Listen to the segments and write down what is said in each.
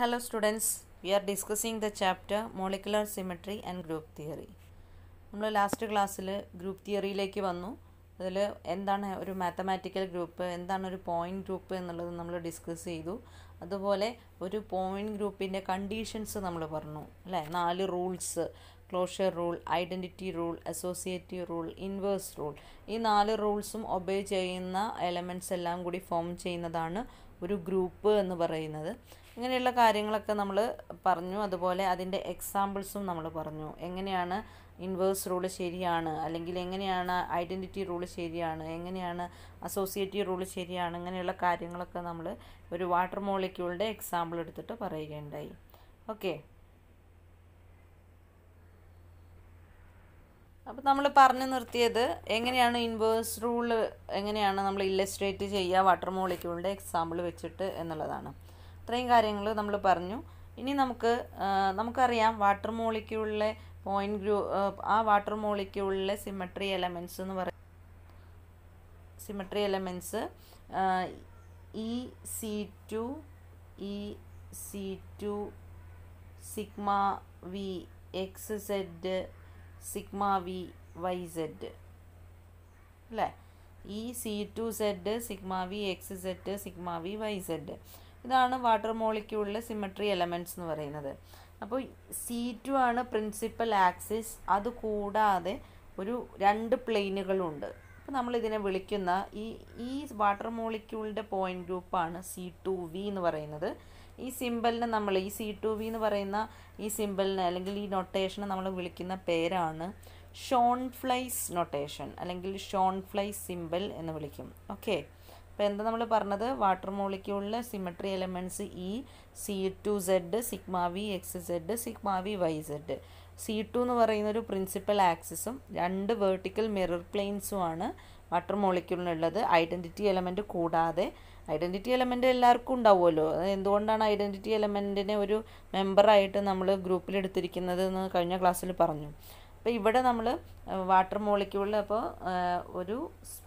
Hello students, we are discussing the chapter Molecular Symmetry and group theory നമ്മൾ last ക്ലാസ്സിൽ group തിയറിയിലേക്ക് വന്നു അതിൽ എന്താണ് ഒരു മാത്തമാറ്റിക്കൽ ഗ്രൂപ്പ് എന്താണ് ഒരു പോയിൻ്റ് ഗ്രൂപ്പ് എന്നുള്ളത് നമ്മൾ ഡിസ്കസ് ചെയ്തു അതുപോലെ ഒരു പോയിൻ്റ് ഗ്രൂപ്പിൻ്റെ കണ്ടീഷൻസ് നമ്മൾ പറഞ്ഞു അല്ലേ നാല് rules closure rule identity rule associative rule inverse rule ഈ നാല് റൂൾസും ഒബേ ചെയ്യുന്ന എലമെൻറ്റ്സ് എല്ലാം കൂടി ഫോം ചെയ്യുന്നതാണ് ഒരു ഗ്രൂപ്പ് എന്ന് പറയുന്നത് ഇങ്ങനെയുള്ള കാര്യങ്ങളൊക്കെ നമ്മൾ പറഞ്ഞു അതുപോലെ അതിൻ്റെ എക്സാമ്പിൾസും നമ്മൾ പറഞ്ഞു എങ്ങനെയാണ് ഇൻവേഴ്സ് റൂള് ശരിയാണ് അല്ലെങ്കിൽ എങ്ങനെയാണ് ഐഡൻറ്റിറ്റി റൂള് ശരിയാണ് എങ്ങനെയാണ് അസോസിയേറ്റീവ് റൂള് ശരിയാണ് ഇങ്ങനെയുള്ള കാര്യങ്ങളൊക്കെ നമ്മൾ ഒരു വാട്ടർ മോളിക്യൂളിൻ്റെ എക്സാമ്പിൾ എടുത്തിട്ട് പറയുകയുണ്ടായി ഓക്കെ അപ്പോൾ നമ്മൾ പറഞ്ഞു നിർത്തിയത് എങ്ങനെയാണ് ഇൻവേഴ്സ് റൂള് എങ്ങനെയാണ് നമ്മൾ ഇല്ലസ്ട്രേറ്റ് ചെയ്യുക വാട്ടർ മോളിക്യൂളിൻ്റെ എക്സാമ്പിൾ വെച്ചിട്ട് എന്നുള്ളതാണ് ഇത്രയും കാര്യങ്ങൾ നമ്മൾ പറഞ്ഞു ഇനി നമുക്ക് നമുക്കറിയാം വാട്ടർ മോളിക്കുള്ള പോയിന്റ് ഗ്രൂ ആ വാട്ടർ മോളിക്കുള്ള സിമട്രി എലമെൻസ് എന്ന് പറയും symmetry elements E C two E C two sigma V X Z sigma V Y Z അല്ലേ E C two Z sigma V X Z sigma V Y Z ഇതാണ് water മോളിക്യൂളിലെ symmetry elements എന്ന് പറയുന്നത് അപ്പോൾ C two ആണ് principal axis അതുകൂടാതെ ഒരു രണ്ട് പ്ലെയിനുകളുണ്ട് അപ്പോൾ നമ്മൾ ഇതിനെ വിളിക്കുന്ന ഈ ഈ വാട്ടർ മോളിക്യൂളിൻ്റെ പോയിന്റ് ഗ്രൂപ്പാണ് സി ടു വി എന്ന് പറയുന്നത് ഈ സിമ്പലിനെ നമ്മൾ ഈ സി ടു വി എന്ന് പറയുന്ന ഈ സിമ്പലിനെ അല്ലെങ്കിൽ ഈ നൊട്ടേഷനെ നമ്മൾ വിളിക്കുന്ന പേരാണ് ഷോൺഫ്ലൈസ് നൊട്ടേഷൻ അല്ലെങ്കിൽ ഷോൺഫ്ലൈസ് സിമ്പിൾ എന്ന് വിളിക്കും ഓക്കെ അപ്പോൾ എന്താ നമ്മൾ പറഞ്ഞത് വാട്ടർ മോളിക്യൂളിലെ symmetry elements E C two Z sigma V X Z sigma V Y Z C two എന്ന് പറയുന്ന ഒരു പ്രിൻസിപ്പൽ ആക്സിസും രണ്ട് വേർട്ടിക്കൽ മിറർ പ്ലെയിൻസുമാണ് വാട്ടർ മോളിക്യൂളിനുള്ളത് ഐഡൻറ്റിറ്റി എലമെൻറ്റ് കൂടാതെ ഐഡൻറ്റിറ്റി എലമെൻ്റ് എല്ലാവർക്കും ഉണ്ടാവുമല്ലോ എന്തുകൊണ്ടാണ് ഐഡൻറ്റിറ്റി എലമെൻറ്റിനെ ഒരു മെമ്പറായിട്ട് നമ്മൾ ഗ്രൂപ്പിൽ എടുത്തിരിക്കുന്നത് എന്ന് കഴിഞ്ഞ ക്ലാസ്സിൽ പറഞ്ഞു അപ്പോൾ ഇവിടെ നമ്മൾ വാട്ടർ മോളിക്യൂളിൽ അപ്പോൾ ഒരു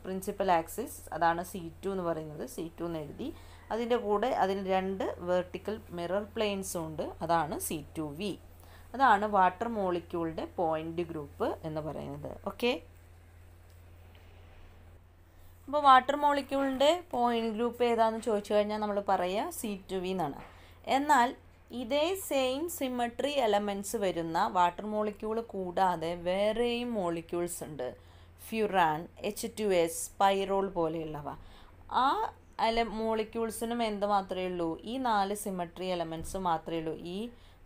പ്രിൻസിപ്പൽ ആക്സിസ് അതാണ് സി ടു എന്ന് പറയുന്നത് സി ടു എന്ന് എഴുതി അതിൻ്റെ കൂടെ അതിന് രണ്ട് വെർട്ടിക്കൽ മിറർ പ്ലെയിൻസും ഉണ്ട് അതാണ് സി ടു വി അതാണ് വാട്ടർ മോളിക്യൂളിൻ്റെ പോയിൻ്റ് ഗ്രൂപ്പ് എന്ന് പറയുന്നത് ഓക്കെ അപ്പോൾ വാട്ടർ മോളിക്യൂളിൻ്റെ പോയിൻ്റ് ഗ്രൂപ്പ് ഏതാണെന്ന് ചോദിച്ചു കഴിഞ്ഞാൽ നമ്മൾ പറയുക സി ടു വി എന്നാണ് എന്നാൽ ഇതേ സെയിം സിമ്മട്രി എലമെൻറ്റ്സ് വരുന്ന വാട്ടർ മോളിക്യൂൾ കൂടാതെ വേറെയും മോളിക്യൂൾസ് ഉണ്ട് furan H two S pyrrole പോലെയുള്ളവ ആ എല മോളിക്യൂൾസിനും എന്ത് മാത്രമേ ഉള്ളൂ ഈ നാല് സിമ്മട്രി എലമെൻറ്റ്സ് മാത്രമേ ഉള്ളൂ E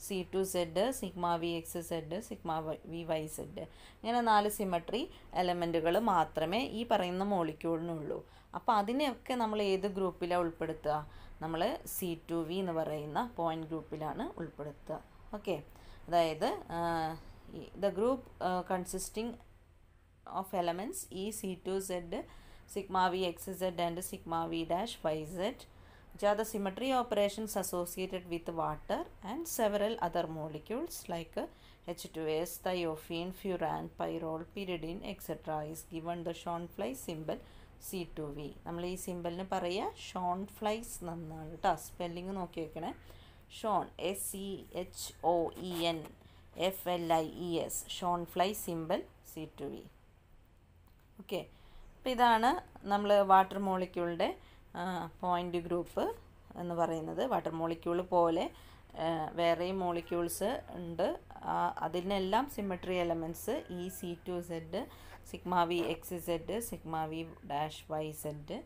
C two Z sigma V X Z sigma V Y Z ഇങ്ങനെ നാല് സിമട്രി എലമെൻറ്റുകൾ മാത്രമേ ഈ പറയുന്ന മോളിക്യൂളിനുള്ളൂ അപ്പോൾ അതിനെയൊക്കെ നമ്മൾ ഏത് ഗ്രൂപ്പിലാണ് ഉൾപ്പെടുത്തുക നമ്മൾ c C2V എന്ന് പറയുന്ന പോയിൻ്റ് ഗ്രൂപ്പിലാണ് ഉൾപ്പെടുത്തുക ഓക്കെ അതായത് the group consisting of elements E C two Z sigma V X Z and sigma V dash Y Z which are the symmetry operations associated with water and several other molecules like H2S, thiophene, furan, pyrrole, pyridine, etc. is given the Schoenfly symbol C two V നമ്മൾ ഈ സിമ്പിളിന് പറയുക Sean flies എന്നാണ് കേട്ടോ spelling നോക്കി വെക്കണേ ഷോൺ S C H O E N F L I E S Schoenflies symbol C two V okay അപ്പോൾ ഇതാണ് നമ്മൾ വാട്ടർ മോളിക്യൂളിൻ്റെ പോയിൻ്റ് ഗ്രൂപ്പ് എന്ന് പറയുന്നത് വാട്ടർ മോളിക്യൂൾ പോലെ വേറെയും മോളിക്യൂൾസ് ഉണ്ട് അതിനെല്ലാം symmetry elements E C two Z sigma V X Z sigma V dash Y Z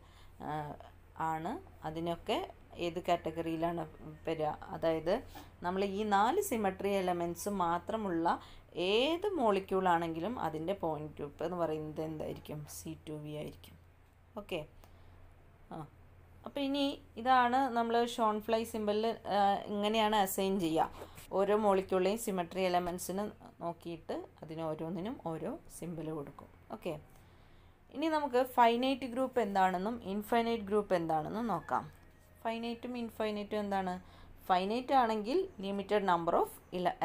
ആണ് അതിനൊക്കെ ഏത് കാറ്റഗറിയിലാണ് വരിക അതായത് നമ്മൾ ഈ നാല് സിമട്രി എലമെൻസ് മാത്രമുള്ള ഏത് മോളിക്യൂളാണെങ്കിലും അതിൻ്റെ പോയിൻറ്റ് ഗ്രൂപ്പ് എന്ന് പറയുന്നത് എന്തായിരിക്കും സി ടു വി ആയിരിക്കും ഓക്കെ ആ അപ്പോൾ ഇനി ഇതാണ് നമ്മൾ ഷോൺ ഫ്ലൈ സിമ്പലിൽ ഇങ്ങനെയാണ് അസൈൻ ചെയ്യുക ഓരോ മോളിക്യൂളിലെയും സിമട്രി എലമെൻസിന് നോക്കിയിട്ട് ഓരോന്നിനും ഓരോ സിമ്പിൾ കൊടുക്കും ഓക്കെ ഇനി നമുക്ക് ഫൈനൈറ്റ് ഗ്രൂപ്പ് എന്താണെന്നും ഇൻഫൈനൈറ്റ് ഗ്രൂപ്പ് എന്താണെന്നും നോക്കാം ഫൈനൈറ്റും ഇൻഫൈനൈറ്റും എന്താണ് ഫൈനൈറ്റ് ആണെങ്കിൽ ലിമിറ്റഡ് നമ്പർ ഓഫ്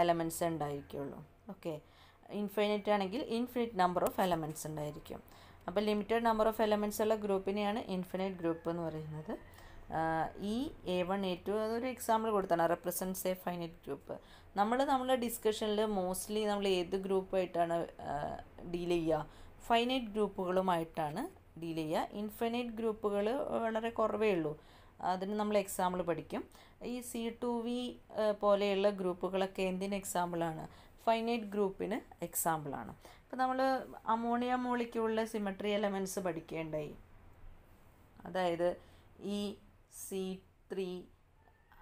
എലമെൻസ് ഉണ്ടായിരിക്കുള്ളൂ ഓക്കെ ഇൻഫൈനൈറ്റ് ആണെങ്കിൽ ഇൻഫിനിറ്റ് നമ്പർ ഓഫ് എലമെൻസ് ഉണ്ടായിരിക്കും അപ്പോൾ ലിമിറ്റഡ് നമ്പർ ഓഫ് എലമെൻസ് ഉള്ള ഗ്രൂപ്പിനെയാണ് ഇൻഫിനൈറ്റ് ഗ്രൂപ്പ് എന്ന് പറയുന്നത് ഈ എ വൺ എ ടു അതൊരു എക്സാമ്പിൾ കൊടുത്താണ് റെപ്രസെൻറ്റ്സ് എ ഫൈനൈറ്റ് ഗ്രൂപ്പ് നമ്മൾ നമ്മുടെ ഡിസ്കഷനിൽ മോസ്റ്റ്ലി നമ്മൾ ഏത് ഗ്രൂപ്പായിട്ടാണ് ഡീൽ ചെയ്യുക ഫൈനൈറ്റ് ഗ്രൂപ്പുകളുമായിട്ടാണ് ഡീൽ ചെയ്യുക ഇൻഫൈനൈറ്റ് ഗ്രൂപ്പുകൾ വളരെ കുറവേ ഉള്ളൂ അതിന് നമ്മൾ എക്സാമ്പിൾ പഠിക്കും ഈ സി ടു വി പോലെയുള്ള ഗ്രൂപ്പുകളൊക്കെ എന്തിന് എക്സാമ്പിളാണ് ഫൈനൈറ്റ് ഗ്രൂപ്പിന് എക്സാമ്പിളാണ് ഇപ്പം നമ്മൾ അമോണിയ മോളിക്കുള്ള സിമട്രി എലമെൻറ്റ്സ് പഠിക്കേണ്ടായി അതായത് ഈ സി ത്രീ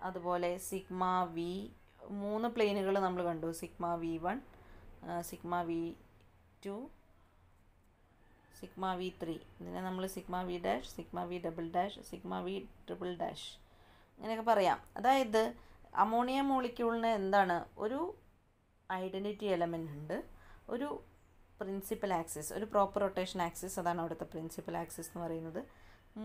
അതുപോലെ സിഗ്മ വി മൂന്ന് പ്ലെയിനുകൾ നമ്മൾ കണ്ടു sigma V one sigma V two sigma V three ഇതിനെ നമ്മൾ sigma V dash sigma V double dash sigma V triple dash അങ്ങനെയൊക്കെ പറയാം അതായത് അമോണിയ മോളിക്യൂളിന് എന്താണ് ഒരു ഐഡൻറ്റിറ്റി എലമെൻ്റ് ഉണ്ട് ഒരു പ്രിൻസിപ്പൽ ആക്സിസ് ഒരു പ്രോപ്പർ റൊട്ടേഷൻ ആക്സിസ് അതാണ് അവിടുത്തെ പ്രിൻസിപ്പൽ ആക്സിസ് എന്ന് പറയുന്നത്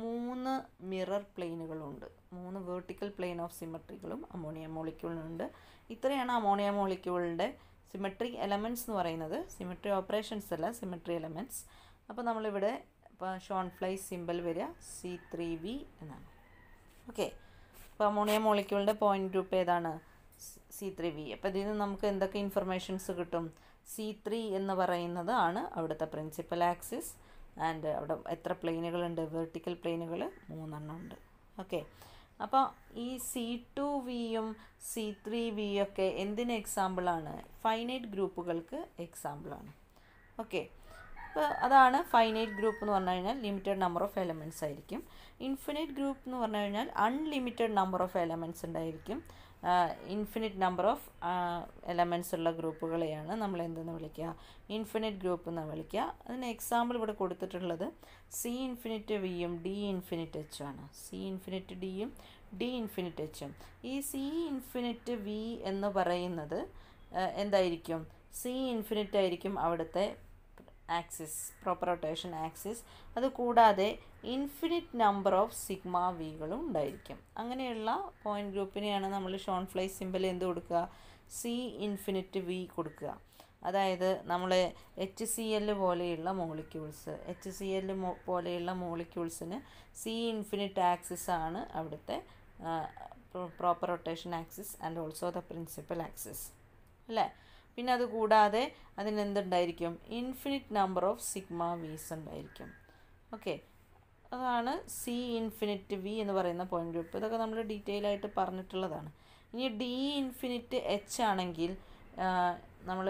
മൂന്ന് മിറർ പ്ലെയിനുകളുണ്ട് മൂന്ന് വേർട്ടിക്കൽ പ്ലെയിൻ ഓഫ് സിമെട്രികളും അമോണിയ മോളിക്യൂളിനുണ്ട് ഇത്രയാണ് അമോണിയ മോളിക്യൂളിൻ്റെ സിമട്രി എലമെൻറ്റ്സ് എന്ന് പറയുന്നത് സിമെട്രി ഓപ്പറേഷൻസ് അല്ല സിമെട്രി എലമെൻറ്റ്സ് അപ്പോൾ നമ്മളിവിടെ ഇപ്പോൾ ഫ്ലൈ സിമ്പിൾ വരിക സി ത്രീ വി എന്നാണ് ഓക്കെ അപ്പോൾ അമോണിയ മോളിക്യൂളിൻ്റെ പോയിൻറ്റ് ഗ്രൂപ്പ് ഏതാണ് സി ത്രീ വി അപ്പോൾ ഇതിൽ നിന്ന് നമുക്ക് എന്തൊക്കെ ഇൻഫർമേഷൻസ് കിട്ടും സി ത്രീ എന്ന് പറയുന്നത് ആണ് അവിടുത്തെ പ്രിൻസിപ്പൽ ആക്സിസ് ആൻഡ് uh, അവിടെ എത്ര പ്ലെയിനുകളുണ്ട് വെർട്ടിക്കൽ പ്ലെയിനുകൾ മൂന്നെണ്ണം ഉണ്ട് ഓക്കെ അപ്പോൾ ഈ സി ടു വിയും സി ത്രീ വി ഒക്കെ എന്തിന് എക്സാമ്പിളാണ് ഫൈനൈറ്റ് ഗ്രൂപ്പുകൾക്ക് എക്സാമ്പിളാണ് ഓക്കെ അപ്പോൾ അതാണ് ഫൈനൈറ്റ് ഗ്രൂപ്പ് എന്ന് പറഞ്ഞു കഴിഞ്ഞാൽ ലിമിറ്റഡ് നമ്പർ ഓഫ് എലമെൻറ്റ്സ് ആയിരിക്കും ഇൻഫിനൈറ്റ് ഗ്രൂപ്പ് എന്ന് പറഞ്ഞു കഴിഞ്ഞാൽ അൺലിമിറ്റഡ് നമ്പർ ഓഫ് എലമെൻറ്റ്സ് ഉണ്ടായിരിക്കും ഇൻഫിനിറ്റ് നമ്പർ ഓഫ് എലമെൻസ് ഉള്ള ഗ്രൂപ്പുകളെയാണ് നമ്മൾ എന്തെന്ന് വിളിക്കുക ഇൻഫിനിറ്റ് ഗ്രൂപ്പ് എന്ന് വിളിക്കുക അതിന് എക്സാമ്പിൾ ഇവിടെ കൊടുത്തിട്ടുള്ളത് സി ഇൻഫിനിറ്റ് വിയും ഡി ഇൻഫിനിറ്റ് എച്ചും ആണ് സി ഇൻഫിനിറ്റ് ഡിയും ഡി ഇൻഫിനിറ്റ് എച്ചും ഈ സി ഇൻഫിനിറ്റ് വി എന്ന് പറയുന്നത് എന്തായിരിക്കും സി ഇൻഫിനിറ്റ് ആയിരിക്കും അവിടുത്തെ ആക്സിസ് പ്രോപ്പർ റൊട്ടേഷൻ ആക്സിസ് അതുകൂടാതെ ഇൻഫിനിറ്റ് നമ്പർ ഓഫ് സിഗ്മ വികളും ഉണ്ടായിരിക്കും അങ്ങനെയുള്ള പോയിന്റ് ഗ്രൂപ്പിനെയാണ് നമ്മൾ ഷോൺ ഫ്ലൈ സിമ്പിൾ എന്ത് കൊടുക്കുക സി ഇൻഫിനിറ്റ് വി കൊടുക്കുക അതായത് നമ്മൾ എച്ച് സി എൽ പോലെയുള്ള മോളിക്യൂൾസ് എച്ച് സി എൽ പോലെയുള്ള മോളിക്യൂൾസിന് സി ഇൻഫിനിറ്റ് ആക്സിസ് ആണ് അവിടുത്തെ proper rotation axis and also the principal axis അല്ലേ പിന്നെ അത് കൂടാതെ അതിനെന്തുണ്ടായിരിക്കും ഇൻഫിനിറ്റ് നമ്പർ ഓഫ് സിഗ്മ വിസ് ഉണ്ടായിരിക്കും ഓക്കെ അതാണ് സി ഇൻഫിനിറ്റ് വി എന്ന് പറയുന്ന പോയിന്റ് ഗ്രൂപ്പ് ഇതൊക്കെ നമ്മൾ ഡീറ്റെയിൽ ആയിട്ട് പറഞ്ഞിട്ടുള്ളതാണ് ഇനി ഡി ഇൻഫിനിറ്റ് എച്ച് ആണെങ്കിൽ നമ്മൾ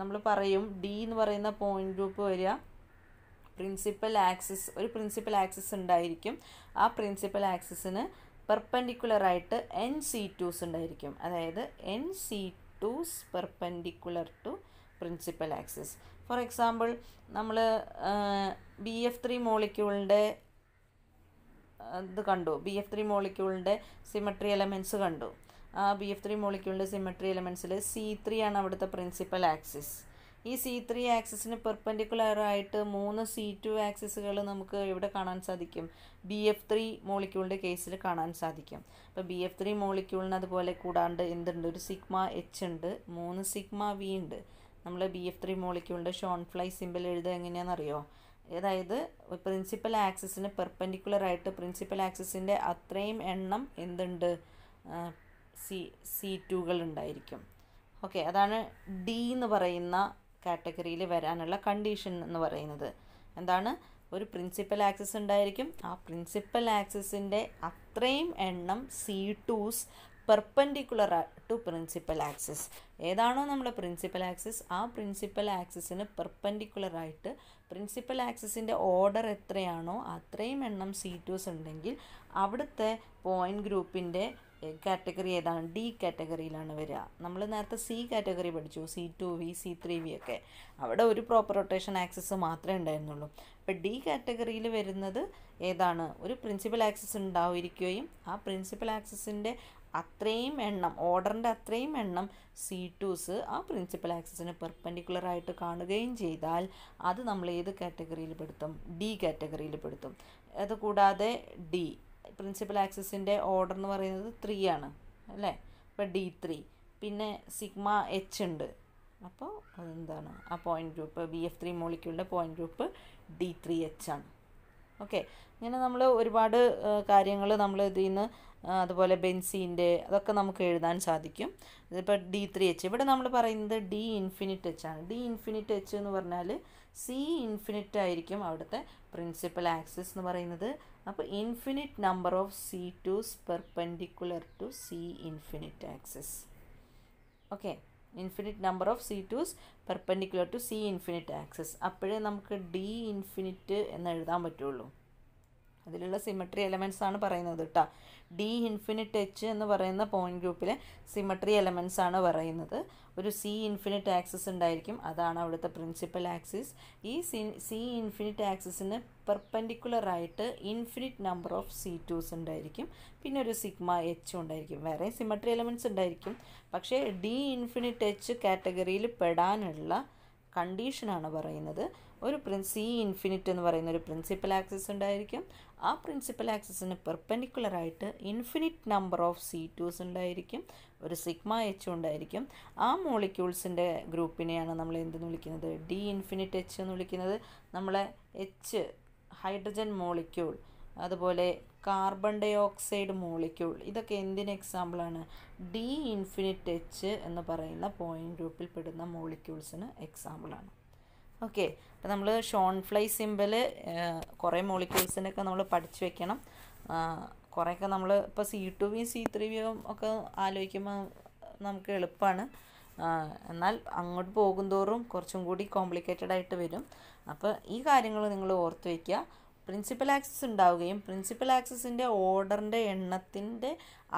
നമ്മൾ പറയും ഡി എന്ന് പറയുന്ന പോയിന്റ് ഗ്രൂപ്പ് വരിക പ്രിൻസിപ്പൽ ആക്സിസ് ഒരു പ്രിൻസിപ്പൽ ആക്സിസ് ഉണ്ടായിരിക്കും ആ പ്രിൻസിപ്പൽ ആക്സിസിന് പെർപ്പൻഡിക്കുലറായിട്ട് എൻ സി ടൂസ് ഉണ്ടായിരിക്കും അതായത് N C obtuse perpendicular to principal axis for example നമ്മൾ ബി എഫ് ത്രീ മോളിക്യൂളിൻ്റെ ഇത് കണ്ടു ബി എഫ് ത്രീ മോളിക്യൂളിൻ്റെ സിമട്രി എലമെൻറ്റ്സ് കണ്ടു ആ ബി എഫ് ത്രീ മോളിക്യൂളിൻ്റെ സിമട്രി എലമെൻറ്റ്സിൽ സി ത്രീ ആണ് അവിടുത്തെ പ്രിൻസിപ്പൽ ആക്സിസ് ഈ സി ത്രീ ആക്സിസിന് ആയിട്ട് മൂന്ന് സി ടു ആക്സിസുകൾ നമുക്ക് ഇവിടെ കാണാൻ സാധിക്കും ബി എഫ് ത്രീ മോളിക്യൂളിൻ്റെ കേസിൽ കാണാൻ സാധിക്കും അപ്പോൾ ബി എഫ് ത്രീ മോളിക്യൂളിന് അതുപോലെ കൂടാണ്ട് എന്തുണ്ട് ഒരു സിഗ്മ എച്ച് ഉണ്ട് മൂന്ന് സിഗ്മ വി ഉണ്ട് നമ്മൾ ബി എഫ് ത്രീ മോളിക്യൂളിൻ്റെ ഷോൺ ഫ്ലൈ സിമ്പിൾ എഴുതുക എങ്ങനെയാണെന്നറിയോ അതായത് പ്രിൻസിപ്പൽ ആക്സിസിന് ആയിട്ട് പ്രിൻസിപ്പൽ ആക്സിസിൻ്റെ അത്രയും എണ്ണം എന്തുണ്ട് സി സി ടുകൾ ഉണ്ടായിരിക്കും ഓക്കെ അതാണ് ഡി എന്ന് പറയുന്ന കാറ്റഗറിയിൽ വരാനുള്ള കണ്ടീഷൻ എന്ന് പറയുന്നത് എന്താണ് ഒരു പ്രിൻസിപ്പൽ ആക്സിസ് ഉണ്ടായിരിക്കും ആ പ്രിൻസിപ്പൽ ആക്സിസിൻ്റെ അത്രയും എണ്ണം C twos perpendicular to principal axis ഏതാണോ നമ്മുടെ പ്രിൻസിപ്പൽ ആക്സിസ് ആ പ്രിൻസിപ്പൽ ആക്സിസിന് പെർപ്പൻഡിക്കുലറായിട്ട് പ്രിൻസിപ്പൽ ആക്സിസിൻ്റെ ഓർഡർ എത്രയാണോ അത്രയും എണ്ണം സി ടൂസ് ഉണ്ടെങ്കിൽ അവിടുത്തെ പോയിൻ്റ് ഗ്രൂപ്പിൻ്റെ കാറ്റഗറി ഏതാണ് ഡി കാറ്റഗറിയിലാണ് വരിക നമ്മൾ നേരത്തെ സി കാറ്റഗറി പഠിച്ചു C two V C three V ഒക്കെ അവിടെ ഒരു പ്രോപ്പർ റൊട്ടേഷൻ ആക്സസ് മാത്രമേ ഉണ്ടായിരുന്നുള്ളൂ അപ്പോൾ ഡി കാറ്റഗറിയിൽ വരുന്നത് ഏതാണ് ഒരു പ്രിൻസിപ്പൽ ആക്സസ് ഉണ്ടാവുകയും ആ പ്രിൻസിപ്പൽ ആക്സസിൻ്റെ അത്രയും എണ്ണം ഓർഡറിൻ്റെ അത്രയും എണ്ണം സി ടൂസ് ആ പ്രിൻസിപ്പൽ ആക്സസിന് പെർപ്പൻഡിക്കുലർ ആയിട്ട് കാണുകയും ചെയ്താൽ അത് നമ്മൾ ഏത് കാറ്റഗറിയിൽ പെടുത്തും ഡി കാറ്റഗറിയിൽ പെടുത്തും അതുകൂടാതെ ഡി പ്രിൻസിപ്പൽ ആക്സിസിൻ്റെ ഓർഡർ എന്ന് പറയുന്നത് ത്രീ ആണ് അല്ലേ അപ്പോൾ ഡി ത്രീ പിന്നെ സിഗ്മ എച്ച് ഉണ്ട് അപ്പോൾ അതെന്താണ് ആ point group B F three മോളിക്യൂളിൻ്റെ point group D three H ആണ് ഓക്കെ ഇങ്ങനെ നമ്മൾ ഒരുപാട് കാര്യങ്ങൾ നമ്മൾ ഇതിൽ നിന്ന് അതുപോലെ ബെൻസീൻ്റെ അതൊക്കെ നമുക്ക് എഴുതാൻ സാധിക്കും ഇതിപ്പോൾ ഡി ത്രീ എച്ച് ഇവിടെ നമ്മൾ പറയുന്നത് ഡി ഇൻഫിനിറ്റ് എച്ച് ആണ് ഡി ഇൻഫിനിറ്റ് എച്ച് എന്ന് പറഞ്ഞാൽ സി ഇൻഫിനിറ്റ് ആയിരിക്കും അവിടുത്തെ പ്രിൻസിപ്പൽ ആക്സിസ് എന്ന് പറയുന്നത് അപ്പോൾ infinite number of C twos perpendicular to C infinite axis okay infinite number of C twos perpendicular to C infinite axis അപ്പോഴേ നമുക്ക് ഡി ഇൻഫിനിറ്റ് എന്ന് എഴുതാൻ പറ്റുള്ളൂ അതിലുള്ള സിമട്രി എലമെൻസ് ആണ് പറയുന്നത് കേട്ടോ ഡി ഇൻഫിനിറ്റ് എച്ച് എന്ന് പറയുന്ന പോയിന്റ് ഗ്രൂപ്പിലെ സിമട്രി എലമെൻസ് ആണ് പറയുന്നത് ഒരു സി ഇൻഫിനിറ്റ് ആക്സിസ് ഉണ്ടായിരിക്കും അതാണ് അവിടുത്തെ പ്രിൻസിപ്പൽ ആക്സിസ് ഈ സി സി ഇൻഫിനിറ്റ് ആക്സിസിന് ആയിട്ട് infinite number of C twos ഉണ്ടായിരിക്കും പിന്നെ ഒരു സിഗ്മ എച്ച് ഉണ്ടായിരിക്കും വേറെ സിമട്രി എലമെൻറ്റ്സ് ഉണ്ടായിരിക്കും പക്ഷേ ഡി ഇൻഫിനിറ്റ് എച്ച് കാറ്റഗറിയിൽ പെടാനുള്ള കണ്ടീഷനാണ് പറയുന്നത് ഒരു പ്രിൻസ് സി ഇൻഫിനിറ്റ് എന്ന് പറയുന്ന ഒരു പ്രിൻസിപ്പൽ ആക്സിസ് ഉണ്ടായിരിക്കും ആ പ്രിൻസിപ്പൽ ആക്സിസിന് പെർപ്പൻഡിക്കുലറായിട്ട് infinite number of C twos ഉണ്ടായിരിക്കും ഒരു സിഗ്മ എച്ച് ഉണ്ടായിരിക്കും ആ മോളിക്യൂൾസിൻ്റെ ഗ്രൂപ്പിനെയാണ് നമ്മൾ എന്തെന്ന് വിളിക്കുന്നത് ഡി ഇൻഫിനിറ്റ് എച്ച് എന്ന് വിളിക്കുന്നത് നമ്മളെ എച്ച് ഹൈഡ്രജൻ മോളിക്യൂൾ അതുപോലെ കാർബൺ ഡൈ ഓക്സൈഡ് മോളിക്യൂൾ ഇതൊക്കെ എന്തിന് എക്സാമ്പിളാണ് ഡി ഇൻഫിനിറ്റ് എച്ച് എന്ന് പറയുന്ന പോയിൻ്റ് ഗ്രൂപ്പിൽ പെടുന്ന മോളിക്യൂൾസിന് എക്സാമ്പിളാണ് ഓക്കെ അപ്പോൾ നമ്മൾ ഷോൺ ഫ്ലൈ സിമ്പിൾ കുറേ മോളിക്യൂൾസിനൊക്കെ നമ്മൾ പഠിച്ചു വെക്കണം കുറേയൊക്കെ നമ്മൾ ഇപ്പോൾ സി ടുവിയും സി ത്രീയും ഒക്കെ ആലോചിക്കുമ്പോൾ നമുക്ക് എളുപ്പമാണ് എന്നാൽ അങ്ങോട്ട് പോകുന്തോറും കുറച്ചും കൂടി കോംപ്ലിക്കേറ്റഡ് ആയിട്ട് വരും അപ്പോൾ ഈ കാര്യങ്ങൾ നിങ്ങൾ ഓർത്ത് വയ്ക്കുക പ്രിൻസിപ്പൽ ആക്സസ് ഉണ്ടാവുകയും പ്രിൻസിപ്പൽ ആക്സസിൻ്റെ ഓർഡറിൻ്റെ എണ്ണത്തിൻ്റെ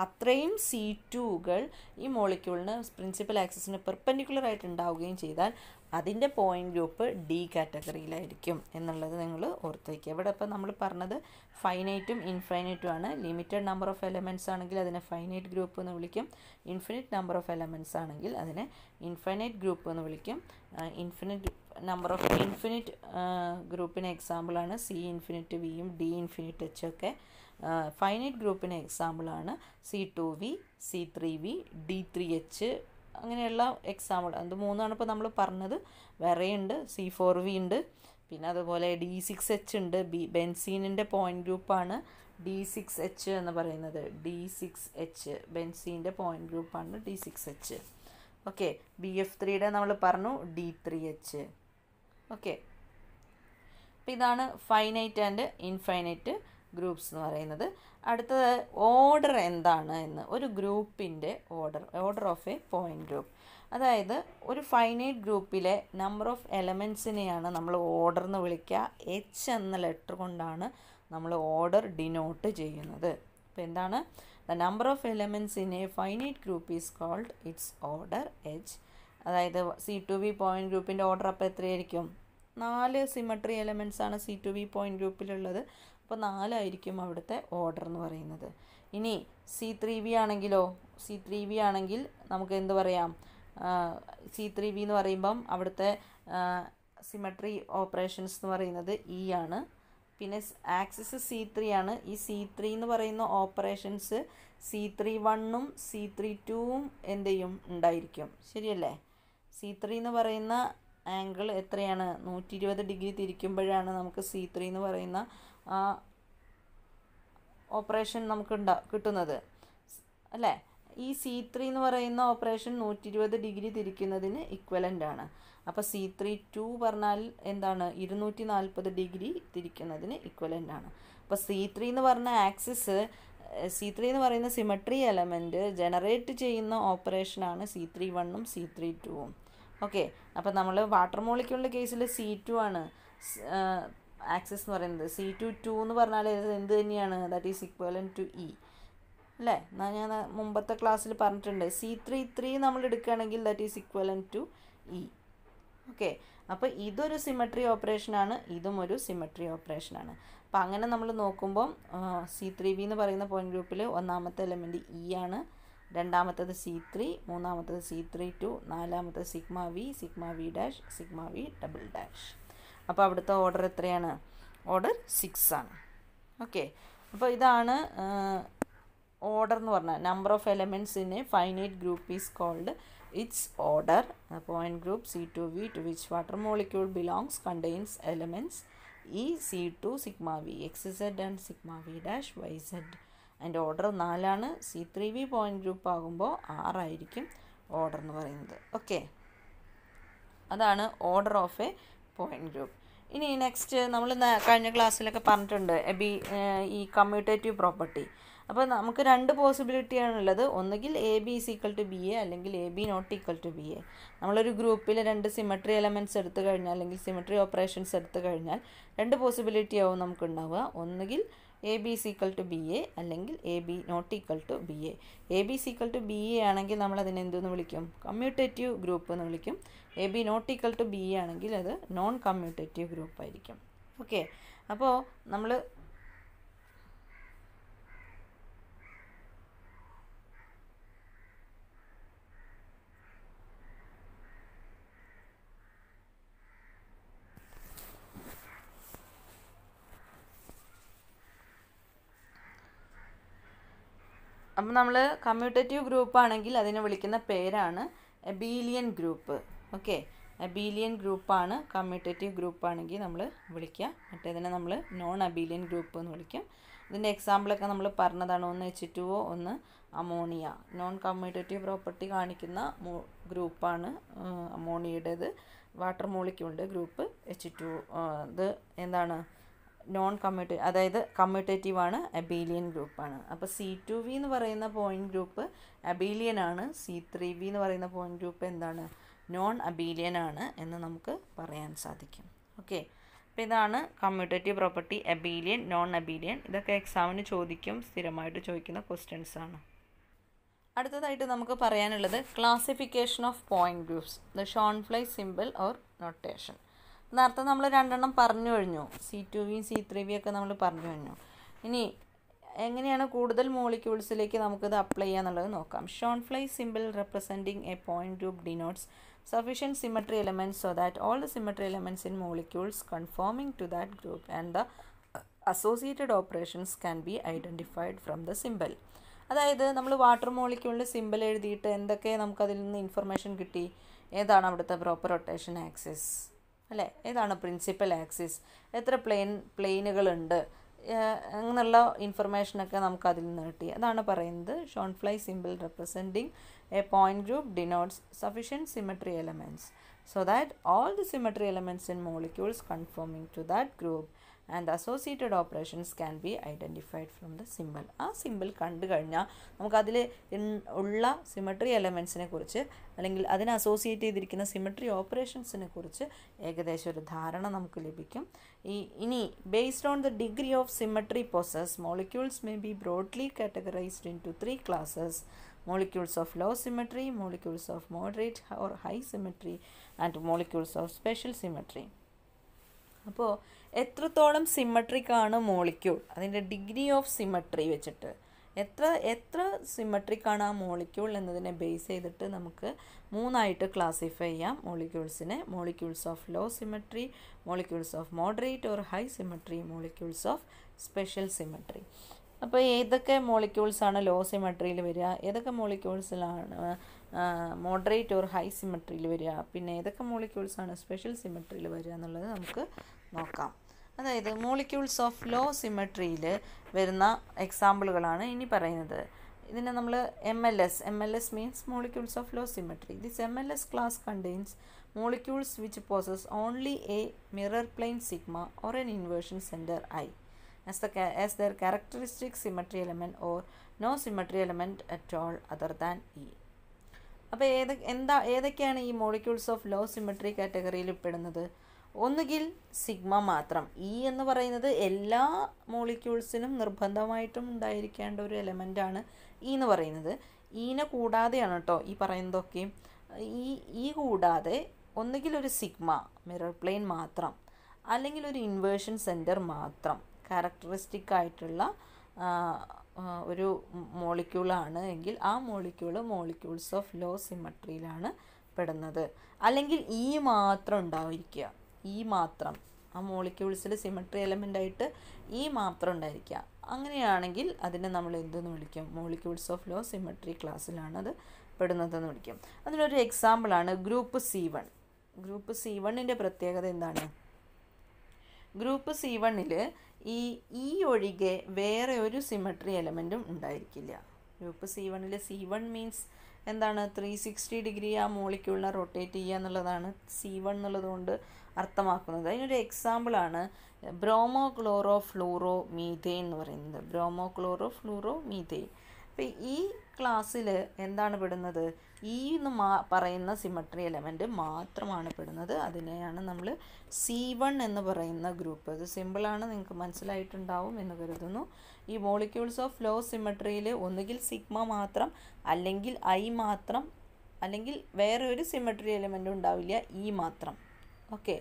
അത്രയും സി ടുകൾ ഈ മോളിക്യൂളിന് പ്രിൻസിപ്പൽ ആക്സസിന് പെർപ്പൻഡിക്കുലർ ആയിട്ട് ഉണ്ടാവുകയും ചെയ്താൽ അതിൻ്റെ പോയിൻറ്റ് ഗ്രൂപ്പ് ഡി കാറ്റഗറിയിലായിരിക്കും എന്നുള്ളത് നിങ്ങൾ ഓർത്ത് വയ്ക്കുക ഇവിടെ ഇപ്പം നമ്മൾ പറഞ്ഞത് ഫൈനൈറ്റും ഇൻഫൈനൈറ്റും ആണ് ലിമിറ്റഡ് നമ്പർ ഓഫ് എലമെൻറ്റ്സ് ആണെങ്കിൽ അതിനെ ഫൈനൈറ്റ് ഗ്രൂപ്പ് എന്ന് വിളിക്കും ഇൻഫിനിറ്റ് നമ്പർ ഓഫ് എലമെൻറ്റ്സ് ആണെങ്കിൽ അതിനെ ഇൻഫൈനൈറ്റ് ഗ്രൂപ്പ് എന്ന് വിളിക്കും ഇൻഫിനിറ്റ് നമ്പർ ഓഫ് ഇൻഫിനിറ്റ് ഗ്രൂപ്പിന് എക്സാമ്പിളാണ് സി ഇൻഫിനിറ്റ് വിയും ഡി ഇൻഫിനിറ്റ് എച്ച് ഒക്കെ ഫൈനൈറ്റ് ഗ്രൂപ്പിന് എക്സാമ്പിളാണ് C two V C three V D three H അങ്ങനെയുള്ള എക്സാമുകൾ അത് മൂന്നാണ് ഇപ്പോൾ നമ്മൾ പറഞ്ഞത് വെറയുണ്ട് സി ഫോർ വി ഉണ്ട് പിന്നെ അതുപോലെ ഡി സിക്സ് എച്ച് ഉണ്ട് ബി ബെൻസീനിൻ്റെ പോയിൻറ്റ് ഗ്രൂപ്പാണ് ഡി സിക്സ് എച്ച് എന്ന് പറയുന്നത് ഡി സിക്സ് എച്ച് ബെൻസീൻ്റെ പോയിൻറ്റ് ഗ്രൂപ്പാണ് D six H okay B F ത്രീയുടെ നമ്മൾ പറഞ്ഞു ഡി ത്രീ എച്ച് ഓക്കെ അപ്പോൾ ഇതാണ് ഫൈനൈറ്റ് ആൻഡ് ഇൻഫൈനൈറ്റ് ഗ്രൂപ്പ്സ് എന്ന് പറയുന്നത് അടുത്തത് ഓർഡർ എന്താണ് എന്ന് ഒരു ഗ്രൂപ്പിൻ്റെ order order of a point group അതായത് ഒരു ഫൈനൈറ്റ് ഗ്രൂപ്പിലെ നമ്പർ ഓഫ് എലമെൻസിനെയാണ് നമ്മൾ ഓർഡർ എന്ന് വിളിക്കുക എച്ച് എന്ന ലെറ്റർ കൊണ്ടാണ് നമ്മൾ ഓർഡർ ഡിനോട്ട് ചെയ്യുന്നത് അപ്പോൾ എന്താണ് the number of elements in a finite group is called its order H അതായത് സി ടു വി പോയിൻറ്റ് ഗ്രൂപ്പിൻ്റെ ഓർഡർ അപ്പോൾ എത്രയായിരിക്കും നാല് സിമട്രി എലമെൻസ് ആണ് സി ടു വി പോയിൻറ്റ് ഗ്രൂപ്പിലുള്ളത് അപ്പോൾ നാലായിരിക്കും അവിടുത്തെ ഓർഡർ എന്ന് പറയുന്നത് ഇനി സി ത്രീ വി ആണെങ്കിലോ സി ത്രീ വി ആണെങ്കിൽ നമുക്ക് എന്ത് പറയാം സി ത്രീ വി എന്ന് പറയുമ്പം അവിടുത്തെ സിമട്രി ഓപ്പറേഷൻസ് എന്ന് പറയുന്നത് ഇ e ആണ് പിന്നെ ആക്സിസ് സി ത്രീ ആണ് ഈ സി ത്രീ എന്ന് പറയുന്ന ഓപ്പറേഷൻസ് സി ത്രീ വണ്ണും സി ത്രീ ടുവും എന്ത് ചെയ്യും ഉണ്ടായിരിക്കും ശരിയല്ലേ സി ത്രീ എന്ന് പറയുന്ന ആംഗിൾ എത്രയാണ് നൂറ്റി ഇരുപത് ഡിഗ്രി തിരിക്കുമ്പോഴാണ് നമുക്ക് സി ത്രീ എന്ന് പറയുന്ന ഓപ്പറേഷൻ നമുക്ക് ഉണ്ടാ കിട്ടുന്നത് അല്ലേ ഈ സി ത്രീ എന്ന് പറയുന്ന ഓപ്പറേഷൻ നൂറ്റി ഇരുപത് ഡിഗ്രി തിരിക്കുന്നതിന് ഇക്വലൻ്റ് ആണ് അപ്പോൾ സി ത്രീ ടു പറഞ്ഞാൽ എന്താണ് ഇരുന്നൂറ്റി നാൽപ്പത് ഡിഗ്രി തിരിക്കുന്നതിന് ഇക്വലൻ്റ് ആണ് അപ്പോൾ സി ത്രീ എന്ന് പറഞ്ഞ ആക്സിസ് സി ത്രീ എന്ന് പറയുന്ന സിമട്രി എലമെൻറ്റ് ജനറേറ്റ് ചെയ്യുന്ന ഓപ്പറേഷനാണ് സി ത്രീ വണ്ണും സി ത്രീ ടുവും ഓക്കെ അപ്പോൾ നമ്മൾ വാട്ടർ മോളിക്കുള്ള കേസിൽ സി ടു ആണ് ആക്സിസ് എന്ന് പറയുന്നത് സി ടു ടു എന്ന് പറഞ്ഞാൽ ഇത് എന്ത് തന്നെയാണ് that is equivalent to E അല്ലേ എന്നാൽ ഞാൻ മുമ്പത്തെ ക്ലാസ്സിൽ പറഞ്ഞിട്ടുണ്ട് സി ത്രീ ത്രീ നമ്മൾ എടുക്കുകയാണെങ്കിൽ that is equivalent to E okay അപ്പോൾ ഇതൊരു സിമട്രി ഓപ്പറേഷനാണ് ഇതും ഒരു സിമട്രി ഓപ്പറേഷനാണ് അപ്പോൾ അങ്ങനെ നമ്മൾ നോക്കുമ്പം സി ത്രീ ബി എന്ന് പറയുന്ന പോയിന്റ് ഗ്രൂപ്പിൽ ഒന്നാമത്തെ എലമെൻറ്റ് ഇ e ആണ് രണ്ടാമത്തത് സി ത്രീ മൂന്നാമത്തത് സി ത്രീ ടു നാലാമത്തത് sigma V sigma V dash sigma V double dash അപ്പോൾ അവിടുത്തെ ഓർഡർ എത്രയാണ് ഓർഡർ സിക്സ് ആണ് ഓക്കെ അപ്പോൾ ഇതാണ് ഓർഡർ എന്ന് പറഞ്ഞാൽ number of elements in a finite group is called its order point group C two V to which water molecule belongs contains elements E C two sigma V X Z and sigma V dash Y Z അതിൻ്റെ order നാലാണ് C three V point group ആകുമ്പോൾ ആറായിരിക്കും order എന്ന് പറയുന്നത് okay അതാണ് order of a point group ഇനി next നമ്മൾ കഴിഞ്ഞ ക്ലാസ്സിലൊക്കെ പറഞ്ഞിട്ടുണ്ട് ബി ഈ കമ്മ്യൂട്ടേറ്റീവ് പ്രോപ്പർട്ടി അപ്പോൾ നമുക്ക് രണ്ട് പോസിബിലിറ്റിയാണുള്ളത് ഒന്നുകിൽ A B is equal to B A അല്ലെങ്കിൽ A B not equal to B A നമ്മളൊരു ഗ്രൂപ്പിൽ രണ്ട് സിമട്രി എലമെൻറ്റ്സ് എടുത്തു കഴിഞ്ഞാൽ അല്ലെങ്കിൽ സിമട്രി ഓപ്പറേഷൻസ് എടുത്തു കഴിഞ്ഞാൽ രണ്ട് പോസിബിലിറ്റി ആവും നമുക്കുണ്ടാവുക ഒന്നുകിൽ A B is equal to B A അല്ലെങ്കിൽ A B not equal to B A A B is equal to B A ആണെങ്കിൽ നമ്മൾ അതിനെ എന്തെന്ന് വിളിക്കും കമ്മ്യൂട്ടേറ്റീവ് ഗ്രൂപ്പ് എന്ന് വിളിക്കും A B not equal to B A ആണെങ്കിൽ അത് നോൺ കമ്മ്യൂട്ടേറ്റീവ് ഗ്രൂപ്പ് ആയിരിക്കും ഓക്കെ അപ്പോൾ നമ്മൾ അപ്പോൾ നമ്മൾ കമ്മ്യൂട്ടേറ്റീവ് ഗ്രൂപ്പ് ആണെങ്കിൽ അതിനെ വിളിക്കുന്ന പേരാണ് എബീലിയൻ ഗ്രൂപ്പ് ഓക്കെ അബീലിയൻ ഗ്രൂപ്പാണ് കമ്മ്യൂട്ടേറ്റീവ് ഗ്രൂപ്പാണെങ്കിൽ നമ്മൾ വിളിക്കുക മറ്റേതിനെ നമ്മൾ നോൺ അബീലിയൻ ഗ്രൂപ്പ് എന്ന് വിളിക്കും ഇതിൻ്റെ എക്സാമ്പിളൊക്കെ നമ്മൾ പറഞ്ഞതാണ് ഒന്ന് എച്ച് ടു ഒ ഒന്ന് അമോണിയ നോൺ കമ്മ്യൂട്ടേറ്റീവ് പ്രോപ്പർട്ടി കാണിക്കുന്ന ഗ്രൂപ്പാണ് അമോണിയുടേത് വാട്ടർ മോളിക്കുണ്ട് ഗ്രൂപ്പ് എച്ച് ടു ഇത് എന്താണ് നോൺ കമ്മ്യൂട്ടേ അതായത് കമ്മ്യൂട്ടേറ്റീവ് ആണ് അബീലിയൻ ഗ്രൂപ്പാണ് അപ്പോൾ സി ടു വി എന്ന് പറയുന്ന പോയിന്റ് ഗ്രൂപ്പ് അബീലിയൻ ആണ് സി ത്രീ വി എന്ന് പറയുന്ന പോയിന്റ് ഗ്രൂപ്പ് എന്താണ് നോൺ അബീലിയൻ ആണ് എന്ന് നമുക്ക് പറയാൻ സാധിക്കും ഓക്കെ അപ്പോൾ ഇതാണ് commutative property abelian non abelian ഇതൊക്കെ എക്സാമിന് ചോദിക്കും സ്ഥിരമായിട്ട് ചോദിക്കുന്ന ക്വസ്റ്റ്യൻസ് ആണ് അടുത്തതായിട്ട് നമുക്ക് പറയാനുള്ളത് classification of point groups the Schoenflies symbol or notation നേരത്തെ നമ്മൾ രണ്ടെണ്ണം പറഞ്ഞു കഴിഞ്ഞു സി ടു വിയും സി ത്രീ വിയും ഒക്കെ നമ്മൾ പറഞ്ഞു കഴിഞ്ഞു ഇനി എങ്ങനെയാണ് കൂടുതൽ മോളിക്യൂൾസിലേക്ക് നമുക്കിത് അപ്ലൈ ചെയ്യാന്നുള്ളത് നോക്കാം Schoenflies symbol representing a point group denotes sufficient symmetry elements so that all the symmetry elements in molecules conforming to that group and the associated operations can be identified from the symbol അതായത് നമ്മൾ water മോളിക്യൂളിൻ്റെ simple എഴുതിയിട്ട് എന്തൊക്കെ നമുക്കതിൽ നിന്ന് information കിട്ടി ഏതാണ് അവിടുത്തെ proper rotation axis അല്ലേ ഏതാണ് പ്രിൻസിപ്പൽ ആക്സിസ് എത്ര പ്ലെയിൻ പ്ലെയിനുകളുണ്ട് അങ്ങനെയുള്ള ഇൻഫർമേഷനൊക്കെ നമുക്ക് അതിൽ നിന്ന് കിട്ടി അതാണ് പറയുന്നത് Schoenflies symbol representing a point group denotes sufficient symmetry elements so that all the symmetry elements in molecules conforming to that group and associated operations can be identified from the symbol ആ symbol കണ്ടു കഴിഞ്ഞാൽ നമുക്കതിൽ ഉള്ള symmetry എലമെൻസിനെ കുറിച്ച് അല്ലെങ്കിൽ അതിനെ associate ചെയ്തിരിക്കുന്ന symmetry ഓപ്പറേഷൻസിനെ കുറിച്ച് ഏകദേശം ഒരു ധാരണ നമുക്ക് ലഭിക്കും ഈ ഇനി based on the degree of symmetry process molecules may be broadly categorised into three classes molecules of low symmetry molecules of moderate or high symmetry and molecules of special symmetry അപ്പോൾ എത്രത്തോളം symmetric ആണ് molecule അതിൻ്റെ degree of symmetry വെച്ചിട്ട് എത്ര എത്ര symmetric ആണ് ആ molecule എന്നതിനെ ബേസ് ചെയ്തിട്ട് നമുക്ക് മൂന്നായിട്ട് ക്ലാസിഫൈ ചെയ്യാം മോളിക്യൂൾസിനെ molecules of low symmetry molecules of moderate or high symmetry molecules of special symmetry അപ്പോൾ ഏതൊക്കെ മോളിക്യൂൾസാണ് ലോ സിമ്മട്രിയിൽ വരിക ഏതൊക്കെ മോളിക്യൂൾസിലാണ് മോഡറേറ്റ് ഓർ ഹൈ സിമ്മട്രിയിൽ വരിക പിന്നെ ഏതൊക്കെ മോളിക്യൂൾസാണ് സ്പെഷ്യൽ സിമ്മട്രിയിൽ വരിക എന്നുള്ളത് നമുക്ക് നോക്കാം അതായത് മോളിക്യൂൾസ് ഓഫ് ലോ സിമെട്രിയിൽ വരുന്ന എക്സാമ്പിളുകളാണ് ഇനി പറയുന്നത് ഇതിനെ നമ്മൾ M L S M L S means molecules of low symmetry this M L S class contains molecules which possess only a mirror plane sigma or an inversion centre I as the as their characteristic symmetry element or no symmetry element at all other than E അപ്പോൾ ഏത് എന്താ ഏതൊക്കെയാണ് ഈ molecules of low symmetry കാറ്റഗറിയിൽ പെടുന്നത് ഒന്നുകിൽ sigma മാത്രം E e എന്ന് പറയുന്നത് എല്ലാ മോളിക്യൂൾസിനും നിർബന്ധമായിട്ടും ഉണ്ടായിരിക്കേണ്ട ഒരു എലമെൻ്റാണ് ഇ e എന്ന് പറയുന്നത് ഈനെ e കൂടാതെയാണ് കേട്ടോ ഈ പറയുന്നതൊക്കെ ഈ ഈ കൂടാതെ ഒന്നുകിൽ ഒരു സിഗ്മ മിറർ പ്ലെയിൻ മാത്രം അല്ലെങ്കിൽ ഒരു ഇൻവേർഷൻ സെൻറ്റർ മാത്രം ക്യാരക്ടറിസ്റ്റിക് ആയിട്ടുള്ള ഒരു മോളിക്യൂളാണ് എങ്കിൽ ആ മോളിക്യൂള് മോളിക്യൂൾസ് ഓഫ് ലോ സിമട്രിയിലാണ് പെടുന്നത് അല്ലെങ്കിൽ ഈ മാത്രം ഉണ്ടായിരിക്കുക ഈ മാത്രം ആ മോളിക്യൂൾസിൽ സിമട്രി ആയിട്ട് ഈ മാത്രം ഉണ്ടായിരിക്കുക അങ്ങനെയാണെങ്കിൽ അതിനെ നമ്മൾ എന്തെന്ന് വിളിക്കും മോളിക്യൂൾസ് ഓഫ് ലോ സിമട്രി ക്ലാസ്സിലാണ് അത് പെടുന്നതെന്ന് വിളിക്കും അതിനൊരു എക്സാമ്പിളാണ് group C one group C വണ്ണിൻ്റെ പ്രത്യേകത എന്താണ് ഗ്രൂപ്പ് സി വണ്ണിൽ ഈ ഈ ഒഴികെ വേറെ ഒരു സിമട്രി എലമെൻറ്റും ഉണ്ടായിരിക്കില്ല ഗ്രൂപ്പ് സി വണ്ണിൽ സി വൺ മീൻസ് എന്താണ് ത്രീ സിക്സ്റ്റി ഡിഗ്രി ആ മോളിക്യൂളിനെ റൊട്ടേറ്റ് ചെയ്യുക എന്നുള്ളതാണ് സി വൺ എന്നുള്ളതുകൊണ്ട് അർത്ഥമാക്കുന്നത് അതിനൊരു എക്സാമ്പിളാണ് ബ്രോമോ ക്ലോറോ ഫ്ലൂറോ മീതേ എന്ന് പറയുന്നത് ബ്രോമോ ക്ലോറോ ഫ്ലൂറോ മീതേ അപ്പം ഈ ക്ലാസ്സിൽ എന്താണ് പെടുന്നത് ഈ e എന്ന് മാ പറയുന്ന സിമട്രി എലമെൻറ്റ് മാത്രമാണ് പെടുന്നത് അതിനെയാണ് നമ്മൾ സി വൺ എന്ന് പറയുന്ന ഗ്രൂപ്പ് ഇത് സിമ്പിളാണ് നിങ്ങൾക്ക് മനസ്സിലായിട്ടുണ്ടാവും എന്ന് കരുതുന്നു ഈ മോളിക്യൂൾസ് ഓഫ് ലോ സിമട്രിയിൽ ഒന്നുകിൽ സിഗ്മ മാത്രം അല്ലെങ്കിൽ ഐ മാത്രം അല്ലെങ്കിൽ വേറെ ഒരു സിമട്രി എലമെൻറ്റും ഉണ്ടാവില്ല ഈ e മാത്രം ഓക്കെ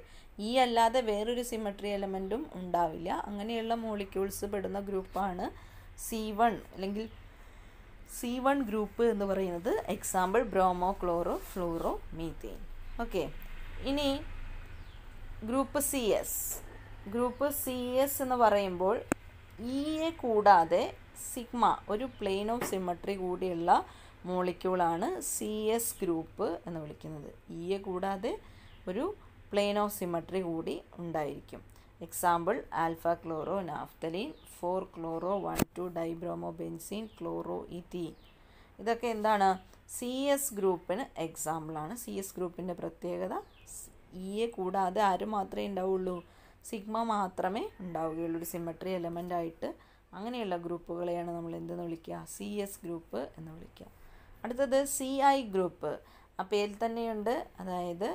ഈ അല്ലാതെ വേറൊരു സിമട്രി എലമെൻറ്റും ഉണ്ടാവില്ല അങ്ങനെയുള്ള മോളിക്യൂൾസ് പെടുന്ന ഗ്രൂപ്പാണ് സി വൺ അല്ലെങ്കിൽ സി വൺ ഗ്രൂപ്പ് എന്ന് പറയുന്നത് example bromochlorofluoromethane okay ഇനി group C S group C S എന്ന് പറയുമ്പോൾ ഇയെ e കൂടാതെ സിഗ്മ ഒരു പ്ലെയിൻ ഓഫ് സിമട്രി കൂടിയുള്ള മോളിക്യൂളാണ് സി എസ് ഗ്രൂപ്പ് എന്ന് വിളിക്കുന്നത് ഇയെ e കൂടാതെ ഒരു പ്ലെയിൻ ഓഫ് സിമട്രി കൂടി ഉണ്ടായിരിക്കും example alpha chloronaphthalene four chloro one two dibromobenzene chloroethene ഇതൊക്കെ എന്താണ് സി എസ് ഗ്രൂപ്പിന് എക്സാമ്പിളാണ് സി എസ് ഗ്രൂപ്പിൻ്റെ പ്രത്യേകത എ e കൂടാതെ ആര് മാത്രമേ ഉണ്ടാവുള്ളൂ സിഗ്മ മാത്രമേ ഉണ്ടാവുകയുള്ളൂ ഒരു സിമട്രി എലമെൻ്റ് ആയിട്ട് അങ്ങനെയുള്ള ഗ്രൂപ്പുകളെയാണ് നമ്മൾ എന്തെന്ന് വിളിക്കുക സി എസ് ഗ്രൂപ്പ് എന്ന് വിളിക്കുക അടുത്തത് സി ഐ ഗ്രൂപ്പ് ആ പേരിൽ തന്നെയുണ്ട് അതായത്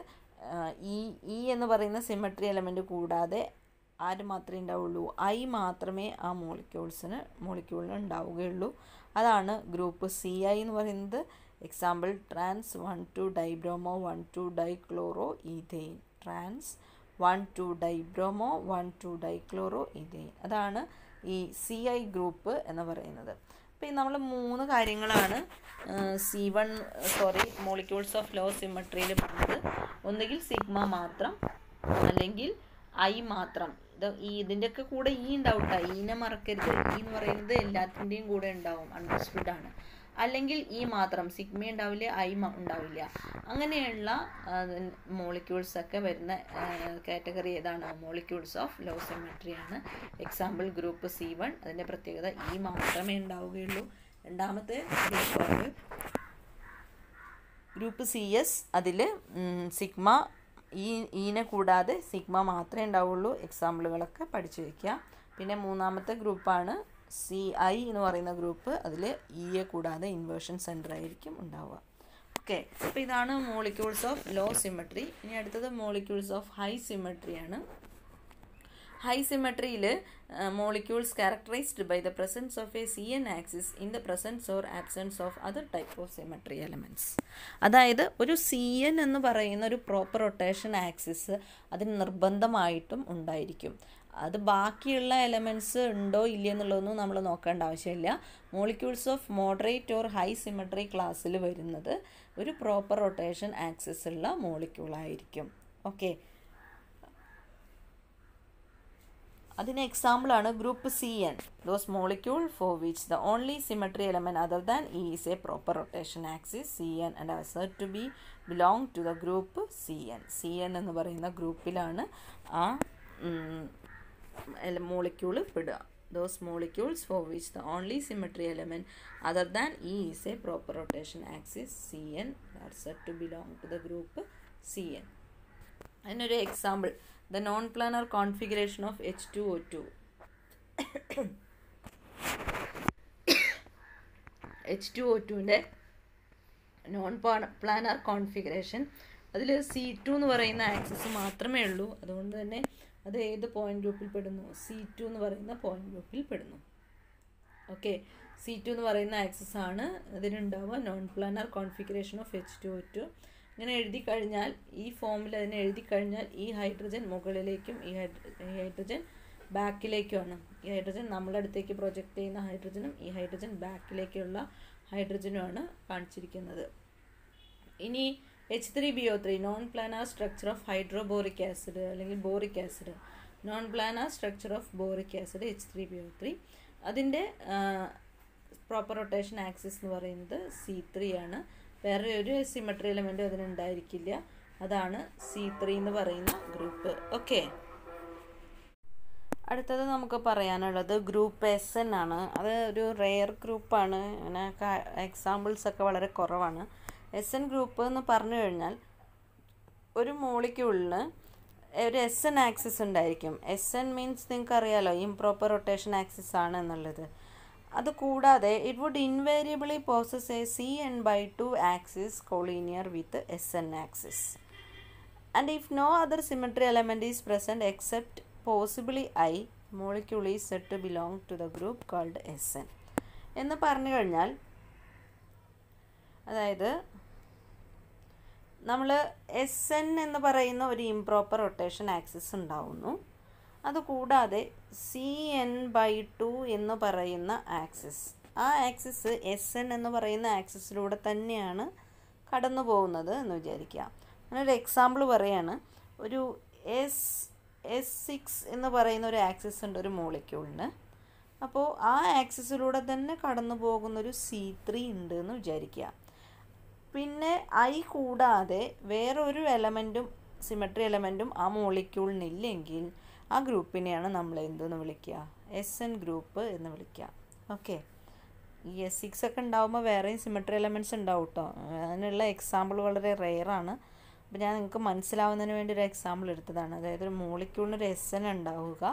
ഈ ഇ എന്ന് പറയുന്ന സിമട്രി എലമെൻ്റ് കൂടാതെ ആര് മാത്രമേ ഉണ്ടാവുള്ളൂ ഐ മാത്രമേ ആ മോളിക്യൂൾസിന് മോളിക്യൂളിന് ഉണ്ടാവുകയുള്ളൂ അതാണ് ഗ്രൂപ്പ് സി ഐ എന്ന് പറയുന്നത് example trans one two dibromo one two dichloroethane trans one two dibromo one two dichloroethane അതാണ് ഈ സി ഐ ഗ്രൂപ്പ് എന്ന് പറയുന്നത് ഈ നമ്മൾ മൂന്ന് കാര്യങ്ങളാണ് C one sorry molecules of low സിമട്രിയിൽ പറഞ്ഞത് ഒന്നുകിൽ സിഗ്മ മാത്രം അല്ലെങ്കിൽ ഐ മാത്രം ഇത് ഈ ഇതിൻ്റെയൊക്കെ കൂടെ ഈ e ഉണ്ടാവും കേട്ടോ ഈനെ e മറക്കരുത് ഈ e എന്ന് പറയുന്നത് എല്ലാത്തിൻ്റെയും കൂടെ ഉണ്ടാവും അണ്ടർസ്റ്റുഡ് ആണ് അല്ലെങ്കിൽ ഇ മാത്രം സിഗ്മ ഉണ്ടാവില്ല ഐ ഉണ്ടാവില്ല അങ്ങനെയുള്ള മോളിക്യൂൾസ് ഒക്കെ വരുന്ന കാറ്റഗറി ഏതാണ് മോളിക്യൂൾസ് ഓഫ് ലോ ആണ് എക്സാമ്പിൾ ഗ്രൂപ്പ് സി വൺ അതിൻ്റെ പ്രത്യേകത ഇ e മാത്രമേ ഉണ്ടാവുകയുള്ളൂ രണ്ടാമത്തെ ഗ്രൂപ്പാണ് ഗ്രൂപ്പ് സി എസ് അതിൽ സിഗ്മ ഈ ഈനെ e കൂടാതെ സിഗ്മ മാത്രമേ ഉണ്ടാവുള്ളൂ എക്സാമ്പിളുകളൊക്കെ പഠിച്ചു വയ്ക്കുക പിന്നെ മൂന്നാമത്തെ ഗ്രൂപ്പാണ് സി ഐ എന്ന് പറയുന്ന ഗ്രൂപ്പ് അതിൽ ഇ എ കൂടാതെ ഇൻവേർഷൻ സെൻറ്റർ ആയിരിക്കും ഉണ്ടാവുക ഓക്കെ അപ്പോൾ ഇതാണ് മോളിക്യൂൾസ് ഓഫ് ലോ സിമെട്രി ഇനി അടുത്തത് മോളിക്യൂൾസ് ഓഫ് ഹൈ ആണ് ഹൈ സിമെട്രിയിൽ molecules characterised by the presence of a C N axis in the presence or absence of other type of symmetry elements അതായത് ഒരു സി എൻ എന്ന് പറയുന്ന ഒരു proper rotation axis അതിന് നിർബന്ധമായിട്ടും ഉണ്ടായിരിക്കും അത് ബാക്കിയുള്ള എലമെൻറ്റ്സ് ഉണ്ടോ ഇല്ലയെന്നുള്ളതൊന്നും നമ്മൾ നോക്കേണ്ട ആവശ്യമില്ല molecules of moderate or high symmetry ക്ലാസ്സിൽ വരുന്നത് ഒരു പ്രോപ്പർ റൊട്ടേഷൻ ആക്സസ് ഉള്ള മോളിക്യൂളായിരിക്കും ഓക്കെ അതിന് എക്സാമ്പിളാണ് group C N those molecule for which the only symmetry element other than E is a proper rotation axis C N and അസർ to be belong to the group C N C N എന്ന് പറയുന്ന ഗ്രൂപ്പിലാണ് ആ molecule വിടുക those molecules for which the only symmetry element other than E is a proper rotation axis C N are said to belong to the group C N അതിനൊരു example the non planar configuration of H two O two H two O ടുവിൻ്റെ non planar configuration അതിൽ C two എന്ന് പറയുന്ന access മാത്രമേ ഉള്ളൂ അതുകൊണ്ട് തന്നെ അത് ഏത് പോയിൻ്റ് ഗ്രൂപ്പിൽ പെടുന്നു സി ടു എന്ന് പറയുന്ന പോയിൻ്റ് ഗ്രൂപ്പിൽ പെടുന്നു ഓക്കെ സി ടു എന്ന് പറയുന്ന ആക്സസ് ആണ് അതിനുണ്ടാവുക non planar configuration of H two O two ഇങ്ങനെ എഴുതി കഴിഞ്ഞാൽ ഈ ഫോമിൽ അതിനെ എഴുതി കഴിഞ്ഞാൽ ഈ ഹൈഡ്രജൻ മുകളിലേക്കും ഈ ഹൈഡ്രജൻ ബാക്കിലേക്കുമാണ് ഈ ഹൈഡ്രജൻ നമ്മുടെ അടുത്തേക്ക് പ്രൊജക്റ്റ് ചെയ്യുന്ന ഹൈഡ്രജനും ഈ ഹൈഡ്രജൻ ബാക്കിലേക്കുള്ള ഹൈഡ്രജനുമാണ് കാണിച്ചിരിക്കുന്നത് ഇനി H three B O three non planar structure of hydroboric acid അല്ലെങ്കിൽ boric acid non planar structure of boric acid H three B O three അതിൻ്റെ പ്രോപ്പർ റൊട്ടേഷൻ ആക്സിസ് എന്ന് പറയുന്നത് സി ത്രീ ആണ് വേറെ ഒരു സിമെട്രി എലമെൻറ്റും അതിനുണ്ടായിരിക്കില്ല അതാണ് സി ത്രീ എന്ന് പറയുന്ന ഗ്രൂപ്പ് ഓക്കെ അടുത്തത് നമുക്ക് പറയാനുള്ളത് ഗ്രൂപ്പ് എസ് എൻ ആണ് അത് ഒരു റെയർ ഗ്രൂപ്പാണ് അങ്ങനെ എക്സാമ്പിൾസൊക്കെ വളരെ കുറവാണ് എസ് എൻ ഗ്രൂപ്പ് എന്ന് പറഞ്ഞു കഴിഞ്ഞാൽ ഒരു മോളിക്യൂളിന് ഒരു എസ് എൻ ആക്സിസ് ഉണ്ടായിരിക്കും എസ് എൻ മീൻസ് അറിയാലോ ഇംപ്രോപ്പർ റൊട്ടേഷൻ ആക്സിസ് ആണ് എന്നുള്ളത് അത് കൂടാതെ it would invariably process a C N by two axis collinear with S N axis and if no other symmetry element is present except possibly I molecule is said to belong to the group called S N എന്ന് പറഞ്ഞു കഴിഞ്ഞാൽ അതായത് നമ്മൾ S N എന്ന് പറയുന്ന ഒരു improper rotation axis ഉണ്ടാവുന്നു അതുകൂടാതെ സി എൻ ബൈ ടു എന്ന് പറയുന്ന ആക്സിസ് ആ ആക്സിസ് എസ് എൻ എന്ന് പറയുന്ന ആക്സിസിലൂടെ തന്നെയാണ് കടന്നു പോകുന്നത് എന്ന് വിചാരിക്കുക അങ്ങനൊരു എക്സാമ്പിൾ പറയാണ് ഒരു എസ് എസ് സിക്സ് എന്ന് പറയുന്ന ഒരു ആക്സിസ് ഉണ്ട് ഒരു മോളിക്യൂളിന് അപ്പോൾ ആ ആക്സിസിലൂടെ തന്നെ കടന്നു പോകുന്നൊരു സി ത്രീ ഉണ്ട് എന്ന് വിചാരിക്കുക പിന്നെ ഐ കൂടാതെ വേറൊരു എലമെൻറ്റും സിമെട്രി എലമെൻറ്റും ആ മോളിക്യൂളിനില്ലെങ്കിൽ ആ ഗ്രൂപ്പിനെയാണ് നമ്മൾ എന്തെന്ന് വിളിക്കുക എസ് എൻ ഗ്രൂപ്പ് എന്ന് വിളിക്കുക ഓക്കെ ഈ എസ് സിക്സ് ഒക്കെ ഉണ്ടാകുമ്പോൾ വേറെയും സിമെട്രി എലമെൻറ്റ്സ് ഉണ്ടാവും കേട്ടോ അതിനുള്ള എക്സാമ്പിൾ വളരെ റെയറാണ് അപ്പോൾ ഞാൻ നിങ്ങൾക്ക് മനസ്സിലാവുന്നതിന് വേണ്ടി ഒരു എക്സാമ്പിൾ എടുത്തതാണ് അതായത് ഒരു മോളിക്യൂളിന് ഒരു എസ് എൻ ഉണ്ടാവുക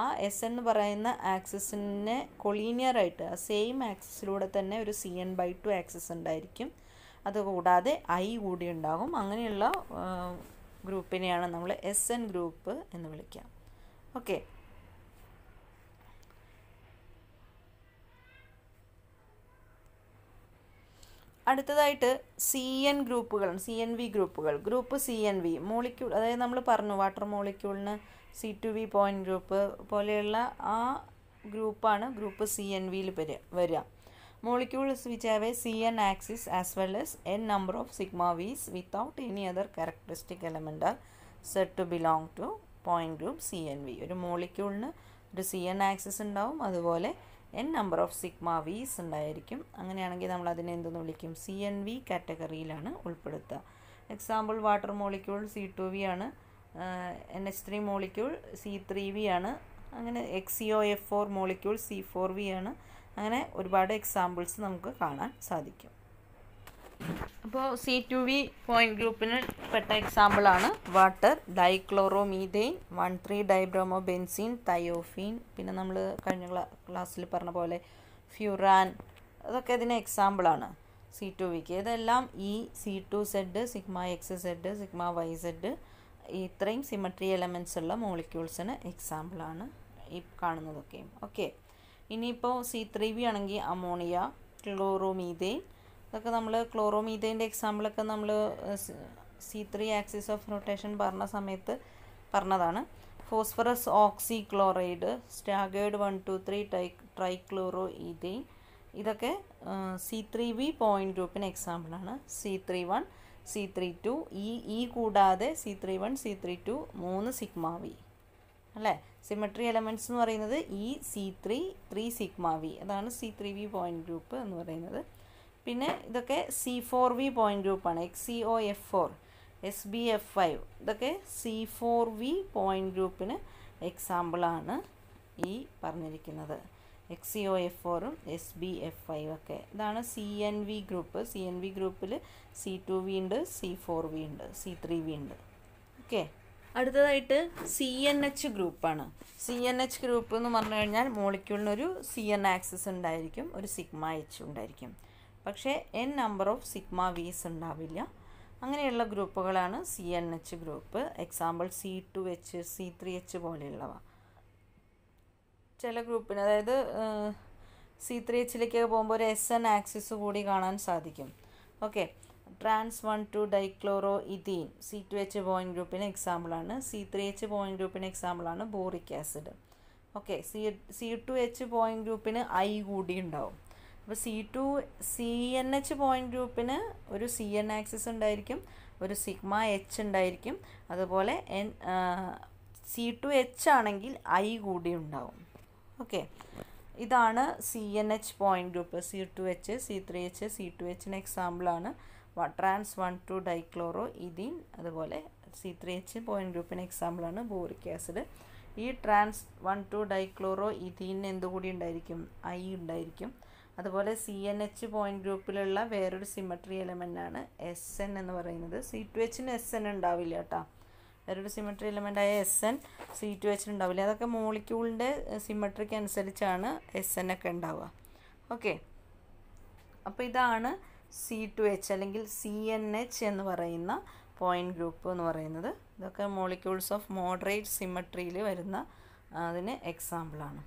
ആ എസ് എന്ന് പറയുന്ന ആക്സിസിനെ കൊളീനിയറായിട്ട് ആ സെയിം ആക്സിസിലൂടെ തന്നെ ഒരു C N by two axis ഉണ്ടായിരിക്കും അതുകൂടാതെ ഐ കൂടി ഉണ്ടാകും അങ്ങനെയുള്ള ഗ്രൂപ്പിനെയാണ് നമ്മൾ എസ് എൻ ഗ്രൂപ്പ് എന്ന് വിളിക്കാം ഓക്കെ അടുത്തതായിട്ട് സി എൻ ഗ്രൂപ്പുകൾ സി എൻ വി ഗ്രൂപ്പുകൾ group C N V molecule അതായത് നമ്മൾ പറഞ്ഞു വാട്ടർ മോളിക്യൂളിന് C two V point group പോലെയുള്ള ആ ഗ്രൂപ്പാണ് ഗ്രൂപ്പ് സി എൻ വിയിൽ വരിക വരിക Molecules which have a CN axis as well as n number of sigma V's without any other characteristic element are said to belong to point group C N V ഒരു മോളിക്യൂളിന് ഒരു C N axis ഉണ്ടാവും അതുപോലെ N number of sigma വിസ് ഉണ്ടായിരിക്കും അങ്ങനെയാണെങ്കിൽ നമ്മൾ അതിനെ എന്തെന്ന് വിളിക്കും സി എൻ വി കാറ്റഗറിയിലാണ് ഉൾപ്പെടുത്തുക example water molecule C two V ആണ് N H three molecule C three V ആണ് അങ്ങനെ X O F four molecule C four V ആണ് അങ്ങനെ ഒരുപാട് എക്സാമ്പിൾസ് നമുക്ക് കാണാൻ സാധിക്കും അപ്പോൾ സി ടു വി പോയിന്റ് ഗ്രൂപ്പിന് പെട്ട എക്സാമ്പിളാണ് water dichloromethane one three dibromo benzene thiophene പിന്നെ നമ്മൾ കഴിഞ്ഞ ക്ലാസ്സിൽ പറഞ്ഞ പോലെ ഫ്യൂറാൻ അതൊക്കെ ഇതിന് എക്സാമ്പിളാണ് സി ടു വിക്ക് ഇതെല്ലാം ഈ C two Z sigma X Z sigma Y Z ഇത്രയും സിമട്രി എലമെൻസ് ഉള്ള മോളിക്യൂൾസിന് എക്സാമ്പിളാണ് ഈ കാണുന്നതൊക്കെയും ഓക്കെ ഇനിയിപ്പോൾ സി ത്രീ ബി ആണെങ്കിൽ അമോണിയ ക്ലോറോമീതെയിൻ ഇതൊക്കെ നമ്മൾ ക്ലോറോമീതേൻ്റെ എക്സാമ്പിളൊക്കെ നമ്മൾ C three axis of rotation പറഞ്ഞ സമയത്ത് പറഞ്ഞതാണ് phosphorus oxy chloride staggered one two three ടൈ ട്രൈക്ലോറോ ഈതെയിൻ ഇതൊക്കെ സി ത്രീ ബി പോയിൻറ്റ് ഗ്രൂപ്പിന് എക്സാമ്പിളാണ് C three one C three two ഈ ഇ കൂടാതെ C three one C three two മൂന്ന് സിഗ്മാവി അല്ലേ സിമെട്രി എലമെൻറ്റ്സ് എന്ന് പറയുന്നത് E C three three sigma V അതാണ് C three V point group എന്ന് പറയുന്നത് പിന്നെ ഇതൊക്കെ സി ഫോർ വി പോയിൻറ്റ് ഗ്രൂപ്പാണ് X C O F four S B F five ഇതൊക്കെ സി ഫോർ വി പോയിൻറ്റ് ഗ്രൂപ്പിന് എക്സാമ്പിളാണ് ഈ പറഞ്ഞിരിക്കുന്നത് എക്സ് സി ഒ എഫ് ഫോറും എസ് ബി എഫ് ഫൈവ് ഒക്കെ ഇതാണ് C N V group C N V ഗ്രൂപ്പിൽ സി ടു വി ഉണ്ട് സി ഫോർ വി ഉണ്ട് സി ത്രീ വി ഉണ്ട് ഓക്കെ അടുത്തതായിട്ട് സി എൻ എച്ച് ഗ്രൂപ്പാണ് സി എൻ എച്ച് ഗ്രൂപ്പ് എന്ന് പറഞ്ഞു കഴിഞ്ഞാൽ മോളിക്യൂളിനൊരു സി എൻ ആക്സിസ് ഉണ്ടായിരിക്കും ഒരു സിഗ്മ എച്ച് ഉണ്ടായിരിക്കും പക്ഷേ N number of sigma V's ഉണ്ടാവില്ല അങ്ങനെയുള്ള ഗ്രൂപ്പുകളാണ് C N H group example C two H C three H പോലെയുള്ളവ ചില ഗ്രൂപ്പിന് അതായത് സി ത്രീ എച്ചിലേക്കൊക്കെ പോകുമ്പോൾ ഒരു എസ് എൻ ആക്സിസ് കൂടി കാണാൻ സാധിക്കും okay trans one two dichloro ethene C two H point ഗ്രൂപ്പിന് എക്സാമ്പിളാണ് സി ത്രീ എച്ച് ബോയിൻ ഗ്രൂപ്പിന് എക്സാമ്പിളാണ് boric acid okay C C two H point ഗ്രൂപ്പിന് ഐ കൂടി ഉണ്ടാവും അപ്പോൾ C two C N H point ഗ്രൂപ്പിന് ഒരു സി എൻ ആക്സിസ് ഉണ്ടായിരിക്കും ഒരു സിഗ്മ എച്ച് ഉണ്ടായിരിക്കും അതുപോലെ എൻ സി ടു എച്ച് ആണെങ്കിൽ ഐ കൂടി ഉണ്ടാവും ഓക്കെ ഇതാണ് C N H point group C two H C three H C two എച്ചിന് എക്സാമ്പിളാണ് trans one two dichloro ethene അതുപോലെ സി ത്രീ എച്ച് പോയിൻറ്റ് ഗ്രൂപ്പിന് എക്സാമ്പിളാണ് ബോറിക് ആസിഡ് ഈ ട്രാൻസ് വൺ ടു ഡൈക്ലോറോ ഇഥീനിന് എന്തുകൂടി ഉണ്ടായിരിക്കും ഐ ഉണ്ടായിരിക്കും അതുപോലെ സി എൻ എച്ച് പോയിൻറ്റ് ഗ്രൂപ്പിലുള്ള വേറൊരു സിമട്രി ആണ് എസ് എൻ എന്ന് പറയുന്നത് സി ടു എച്ചിന് എസ് എൻ ഉണ്ടാവില്ല കേട്ടോ വേറൊരു സിമട്രി ആയ എസ് എൻ സി ടു എച്ചിന് ഉണ്ടാവില്ല അതൊക്കെ മോളിക്യൂളിൻ്റെ സിമട്രിക്ക് അനുസരിച്ചാണ് എസ് എൻ ഒക്കെ ഉണ്ടാവുക ഓക്കെ അപ്പോൾ ഇതാണ് സി ടു എച്ച് അല്ലെങ്കിൽ സി എൻ എച്ച് എന്ന് പറയുന്ന പോയിൻറ്റ് ഗ്രൂപ്പ് എന്ന് പറയുന്നത് ഇതൊക്കെ മോളിക്യൂൾസ് ഓഫ് മോഡറേറ്റ് സിമട്രിയിൽ വരുന്ന അതിന് എക്സാമ്പിളാണ്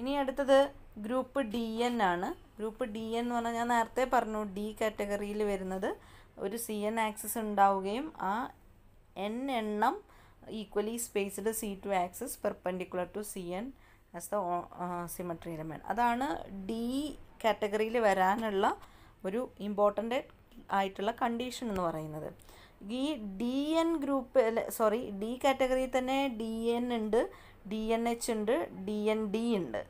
ഇനി അടുത്തത് ഗ്രൂപ്പ് ഡി എൻ ആണ് ഗ്രൂപ്പ് ഡി എൻ എന്ന് പറഞ്ഞാൽ ഞാൻ നേരത്തെ പറഞ്ഞു ഡി കാറ്റഗറിയിൽ വരുന്നത് ഒരു സി എൻ ആക്സിസ് ഉണ്ടാവുകയും ആ എൻ എണ്ണം equally spaced C two axis perpendicular to C N as the symmetry element അതാണ് ഡി കാറ്റഗറിയിൽ വരാനുള്ള ഒരു ഇമ്പോർട്ടൻ്റ് ആയിട്ടുള്ള കണ്ടീഷൻ എന്ന് പറയുന്നത് ഈ D N group sorry D കാറ്റഗറിയിൽ തന്നെ ഡി എൻ ഉണ്ട് ഡി എൻ എച്ച് ഉണ്ട് ഡി എൻ ഡി ഉണ്ട്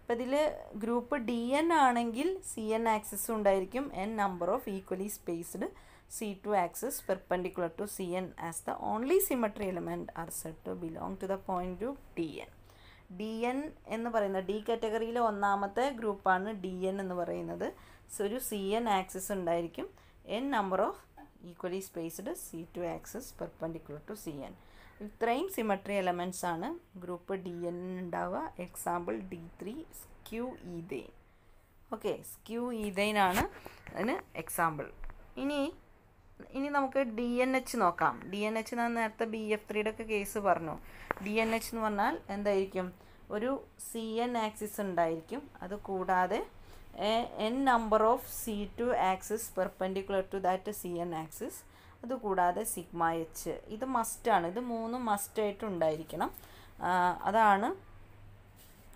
അപ്പോൾ ഇതിൽ ഗ്രൂപ്പ് ഡി എൻ ആണെങ്കിൽ സി എൻ ആക്സസും ഉണ്ടായിരിക്കും N number of equally spaced C two axes perpendicular to C N as the only symmetry element are said to belong to the point group D N D N എന്ന് പറയുന്ന D കാറ്റഗറിയിലെ ഒന്നാമത്തെ ഗ്രൂപ്പാണ് D N എന്ന് പറയുന്നത് so ഒരു C N axis ഉണ്ടായിരിക്കും N number of equally spaced C two axis perpendicular to C N ഇത്രയും symmetry elements ആണ് ഗ്രൂപ്പ് ഡി എൻ ഉണ്ടാവുക example D three skew ethane okay skew ethane ആണ് അതിന് example ഇനി ഇനി നമുക്ക് ഡി എൻ എച്ച് നോക്കാം ഡി എൻ എച്ച് ഞാൻ നേരത്തെ ബി എഫ് ത്രീയുടെ ഒക്കെ കേസ് പറഞ്ഞു ഡി എൻ എച്ച് എന്ന് പറഞ്ഞാൽ എന്തായിരിക്കും ഒരു സി എൻ ആക്സിസ് ഉണ്ടായിരിക്കും അത് കൂടാതെ N number of C two axis perpendicular to that C N axis അതുകൂടാതെ സിഗ്മ എച്ച് ഇത് മസ്റ്റാണ് ഇത് മൂന്നും മസ്റ്റായിട്ട് ഉണ്ടായിരിക്കണം അതാണ്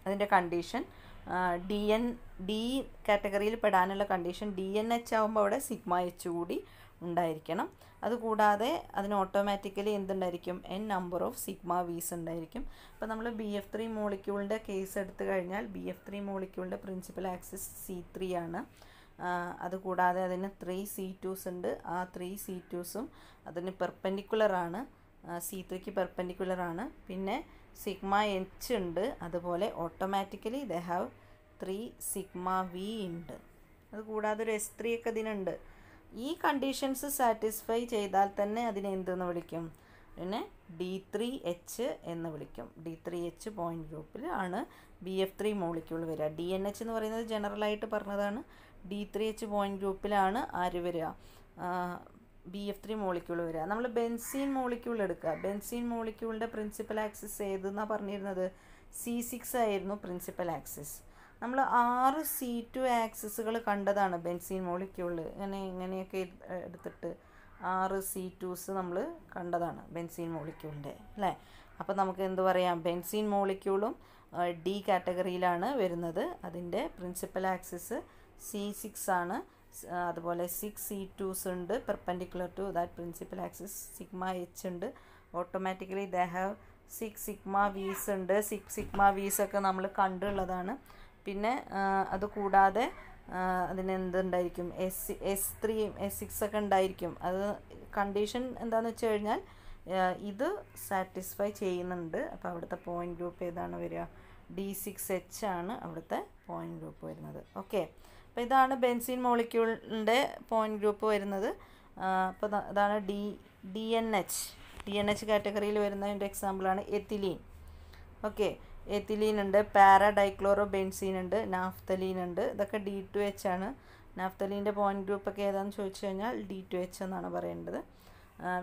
അതിൻ്റെ കണ്ടീഷൻ ഡി എൻ ഡി കാറ്റഗറിയിൽ പെടാനുള്ള കണ്ടീഷൻ ഡി എൻ എച്ച് ആകുമ്പോൾ അവിടെ സിഗ്മ എച്ച് കൂടി ഉണ്ടായിരിക്കണം അതുകൂടാതെ അതിന് ഓട്ടോമാറ്റിക്കലി എന്തുണ്ടായിരിക്കും N number of sigma V's ഉണ്ടായിരിക്കും അപ്പോൾ നമ്മൾ ബി എഫ് ത്രീ മോളിക്യൂളിൻ്റെ കേസ് എടുത്തു കഴിഞ്ഞാൽ ബി എഫ് ത്രീ മോളിക്യൂളിൻ്റെ പ്രിൻസിപ്പൽ ആക്സിസ് സി ത്രീ ആണ് അതുകൂടാതെ അതിന് ത്രീ സി ടൂസ് ഉണ്ട് ആ ത്രീ സി ടൂസും അതിന് പെർപ്പൻഡിക്കുലറാണ് സി ത്രീക്ക് പെർപ്പൻഡിക്കുലറാണ് പിന്നെ സിഗ്മ എച്ച് ഉണ്ട് അതുപോലെ automatically they have three sigma V ഉണ്ട് അതുകൂടാതെ ഒരു എസ് ത്രീ ഒക്കെ ഇതിനുണ്ട് ഈ കണ്ടീഷൻസ് സാറ്റിസ്ഫൈ ചെയ്താൽ തന്നെ അതിനെ എന്തെന്ന് വിളിക്കും പിന്നെ ഡി ത്രീ എച്ച് എന്ന് വിളിക്കും ഡി ത്രീ എച്ച് പോയിൻറ്റ് ഗ്രൂപ്പിൽ ആണ് ബി എഫ് ത്രീ മോളിക്യൂൾ വരിക ഡി എൻ എച്ച് എന്ന് പറയുന്നത് ജനറലായിട്ട് പറഞ്ഞതാണ് ഡി ത്രീ എച്ച് പോയിൻറ്റ് ഗ്രൂപ്പിലാണ് ആര് വരിക ബി എഫ് ത്രീ മോളിക്യൂൾ വരിക നമ്മൾ ബെൻസീൻ മോളിക്യൂൾ എടുക്കുക ബെൻസീൻ മോളിക്യൂളിൻ്റെ പ്രിൻസിപ്പൽ ആക്സിസ് ഏതെന്നാണ് പറഞ്ഞിരുന്നത് സി സിക്സ് ആയിരുന്നു പ്രിൻസിപ്പൽ ആക്സിസ് നമ്മൾ ആറ് സി ടു ആക്സസുകൾ കണ്ടതാണ് ബെൻസീൻ മോളിക്യൂളിൽ ഇങ്ങനെ ഇങ്ങനെയൊക്കെ എടുത്തിട്ട് ആറ് സി ടൂസ് നമ്മൾ കണ്ടതാണ് ബെൻസീൻ മോളിക്യൂളിൻ്റെ അല്ലേ അപ്പോൾ നമുക്ക് എന്ത് പറയാം ബെൻസീൻ മോളിക്യൂളും ഡി കാറ്റഗറിയിലാണ് വരുന്നത് അതിൻ്റെ പ്രിൻസിപ്പൽ ആക്സിസ് സി സിക്സ് ആണ് അതുപോലെ സിക്സ് സി ടൂസ് ഉണ്ട് perpendicular to that principal axis sigma H ഉണ്ട് automatically they have six sigma V's ഉണ്ട് സിക്സ് സിഗ്മ വീസ് ഒക്കെ നമ്മൾ കണ്ടുള്ളതാണ് പിന്നെ അത് കൂടാതെ അതിന് എന്തുണ്ടായിരിക്കും എസ് എസ് ത്രീയും എസ് സിക്സ് ഒക്കെ ഉണ്ടായിരിക്കും അത് കണ്ടീഷൻ എന്താണെന്ന് വെച്ച് കഴിഞ്ഞാൽ ഇത് സാറ്റിസ്ഫൈ ചെയ്യുന്നുണ്ട് അപ്പോൾ അവിടുത്തെ പോയിൻ്റ് ഗ്രൂപ്പ് ഏതാണ് വരിക ഡി സിക്സ് എച്ച് ആണ് അവിടുത്തെ പോയിൻ്റ് ഗ്രൂപ്പ് വരുന്നത് ഓക്കെ അപ്പോൾ ഇതാണ് ബെൻസിൻ മോളിക്യൂളിൻ്റെ പോയിൻറ്റ് ഗ്രൂപ്പ് വരുന്നത് അപ്പോൾ അതാണ് D D N H D N H കാറ്റഗറിയിൽ വരുന്നതിൻ്റെ എക്സാമ്പിളാണ് എത്തിലീൻ ഓക്കെ എത്തിലീൻ ഉണ്ട് പാരാഡൈക്ലോറോ ബെൻസീൻ ഉണ്ട് നാഫ്തലീൻ ഉണ്ട് ഇതൊക്കെ ഡി ടു എച്ച് ആണ് നാഫ്തലീൻ്റെ ഗ്രൂപ്പ് ഒക്കെ ഏതാണെന്ന് ചോദിച്ചു കഴിഞ്ഞാൽ ഡി ടു എച്ച് എന്നാണ് പറയേണ്ടത്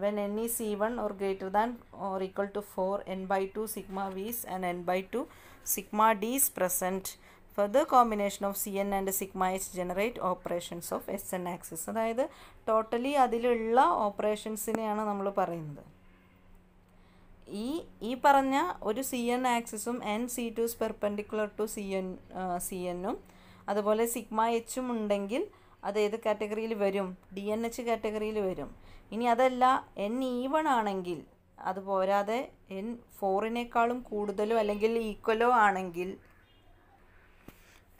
when N E C one or greater than or equal to four N by two sigma V's and N by two sigma D's present further combination of C N and sigma H generate operations of S N axis അതായത് totally അതിലുള്ള ഓപ്പറേഷൻസിനെയാണ് നമ്മൾ പറയുന്നത് ഈ ഈ പറഞ്ഞ ഒരു C N ആക്സിസും N C two perpendicular to C N C എന്നും അതുപോലെ സിഗ്മ എച്ചും ഉണ്ടെങ്കിൽ അത് ഏത് കാറ്റഗറിയിൽ വരും ഡി എൻ എച്ച് കാറ്റഗറിയിൽ വരും ഇനി അതല്ല എൻ ഈവൺ ആണെങ്കിൽ അത് പോരാതെ എൻ ഫോറിനേക്കാളും കൂടുതലോ അല്ലെങ്കിൽ ഈക്വലോ ആണെങ്കിൽ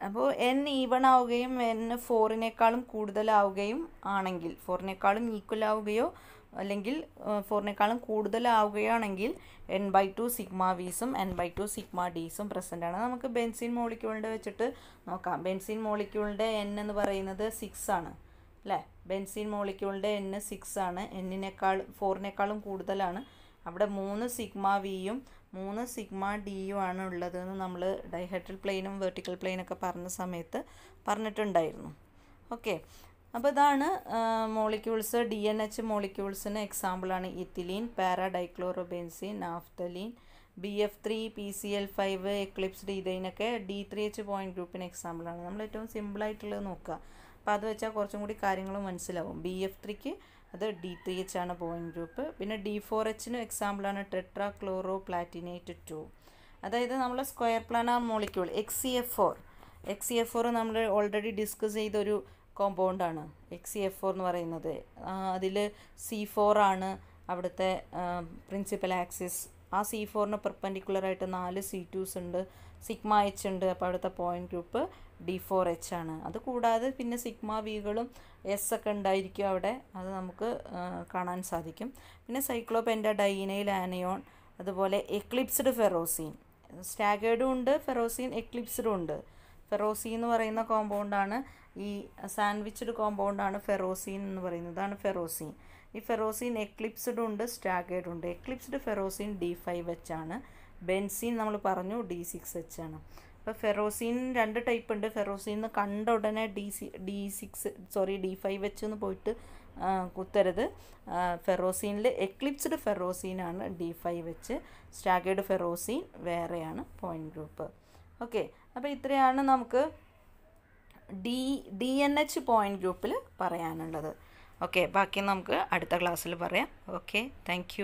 അപ്പോൾ എൻ ഈവൺ ആവുകയും എൻ ഫോറിനേക്കാളും കൂടുതലാവുകയും ആണെങ്കിൽ ഫോറിനേക്കാളും ഈക്വൽ ആവുകയോ അല്ലെങ്കിൽ ഫോറിനേക്കാളും കൂടുതലാവുകയാണെങ്കിൽ എൻ ബൈ ടു സിഗ്മ വിസും എൻ ബൈ ടു സിഗ്മ ഡിസും പ്രസൻ്റ് ആണ് നമുക്ക് ബെൻസിൻ മോളിക്യൂളിൻ്റെ വെച്ചിട്ട് നോക്കാം ബെൻസിൻ മോളിക്യൂളിൻ്റെ എൻ എന്ന് പറയുന്നത് സിക്സ് ആണ് അല്ലേ ബെൻസിൻ മോളിക്യൂളിൻ്റെ എൻ സിക്സ് ആണ് എന്നിനേക്കാൾ ഫോറിനേക്കാളും കൂടുതലാണ് അവിടെ മൂന്ന് സിഗ്മ വിയും മൂന്ന് സിഗ്മ ഡിയും ആണ് ഉള്ളതെന്ന് നമ്മൾ ഡൈഹെഡ്രൽ പ്ലെയിനും വെർട്ടിക്കൽ പ്ലെയിനൊക്കെ പറഞ്ഞ സമയത്ത് പറഞ്ഞിട്ടുണ്ടായിരുന്നു ഓക്കെ അപ്പോൾ ഇതാണ് മോളിക്യൂൾസ് ഡി എൻ എച്ച് മോളിക്യൂൾസിന് എക്സാമ്പിളാണ് ethylene paradichlorobenzene naphthalene B F three P C L five eclipsed ഇതൈനൊക്കെ ഡി ത്രീ എച്ച് പോയിൻറ്റ് ഗ്രൂപ്പിന് എക്സാമ്പിളാണ് നമ്മൾ ഏറ്റവും സിമ്പിളായിട്ടുള്ളത് നോക്കുക അപ്പോൾ അത് വെച്ചാൽ കുറച്ചും കൂടി കാര്യങ്ങൾ മനസ്സിലാവും ബി എഫ് ത്രീക്ക് അത് ഡി ത്രീ എച്ച് ആണ് പോയിൻറ്റ് ഗ്രൂപ്പ് പിന്നെ ഡി ഫോർ എച്ചിനും എക്സാമ്പിളാണ് ടെട്രാ ക്ലോറോ പ്ലാറ്റിനേറ്റ് ടു അതായത് നമ്മൾ square planar molecule X C F four X C F four നമ്മൾ ഓൾറെഡി ഡിസ്കസ് ചെയ്തൊരു കോമ്പൗണ്ടാണ് എക്സ് സി എഫ് ഫോർ എന്ന് പറയുന്നത് അതിൽ സി ആണ് അവിടുത്തെ പ്രിൻസിപ്പൽ ആക്സിസ് ആ സി ഫോറിന് പെർപ്പൻഡിക്കുലറായിട്ട് നാല് സി ടൂസ് ഉണ്ട് സിഗ്മ എച്ച് ഉണ്ട് അപ്പോൾ അവിടുത്തെ point group D four H ആണ് അത് കൂടാതെ പിന്നെ സിഗ്മ വികളും എസ് ഒക്കെ ഉണ്ടായിരിക്കും അവിടെ അത് നമുക്ക് കാണാൻ സാധിക്കും പിന്നെ സൈക്ലോപെൻഡ ഡൈനയിൽ ആനയോൺ അതുപോലെ എക്ലിപ്സ്ഡ് ഫെറോസീൻ സ്റ്റാഗേർഡും ഉണ്ട് ഫെറോസീൻ എക്ലിപ്സ്ഡും ഉണ്ട് ഫെറോസി എന്ന് പറയുന്ന കോമ്പൗണ്ടാണ് ഈ സാൻഡ്വിച്ച്ഡ് കോമ്പൗണ്ടാണ് ഫെറോസീൻ എന്ന് പറയുന്നത് ഇതാണ് ഫെറോസീൻ ഈ ഫെറോസീൻ എക്ലിപ്സ്ഡ് ഉണ്ട് സ്റ്റാഗേഡ് ഉണ്ട് eclipsed ferrocene D five H ആണ് ബെൻസീൻ നമ്മൾ പറഞ്ഞു ഡി സിക്സ് എച്ച് ആണ് അപ്പോൾ ഫെറോസീൻ രണ്ട് ടൈപ്പ് ഉണ്ട് ഫെറോസീൻ എന്ന് കണ്ട ഉടനെ D C D six sorry D five H എന്ന് പോയിട്ട് കുത്തരുത് ഫെറോസീനിൽ എക്ലിപ്സ്ഡ് ഫെറോസീനാണ് D five H staggered ferrocene വേറെയാണ് പോയിൻറ്റ് ഗ്രൂപ്പ് ഓക്കെ അപ്പോൾ ഇത്രയാണ് നമുക്ക് D D N H point ഗ്രൂപ്പിൽ പറയാനുള്ളത് ഓക്കെ ബാക്കി നമുക്ക് അടുത്ത ക്ലാസ്സിൽ പറയാം ഓക്കെ താങ്ക്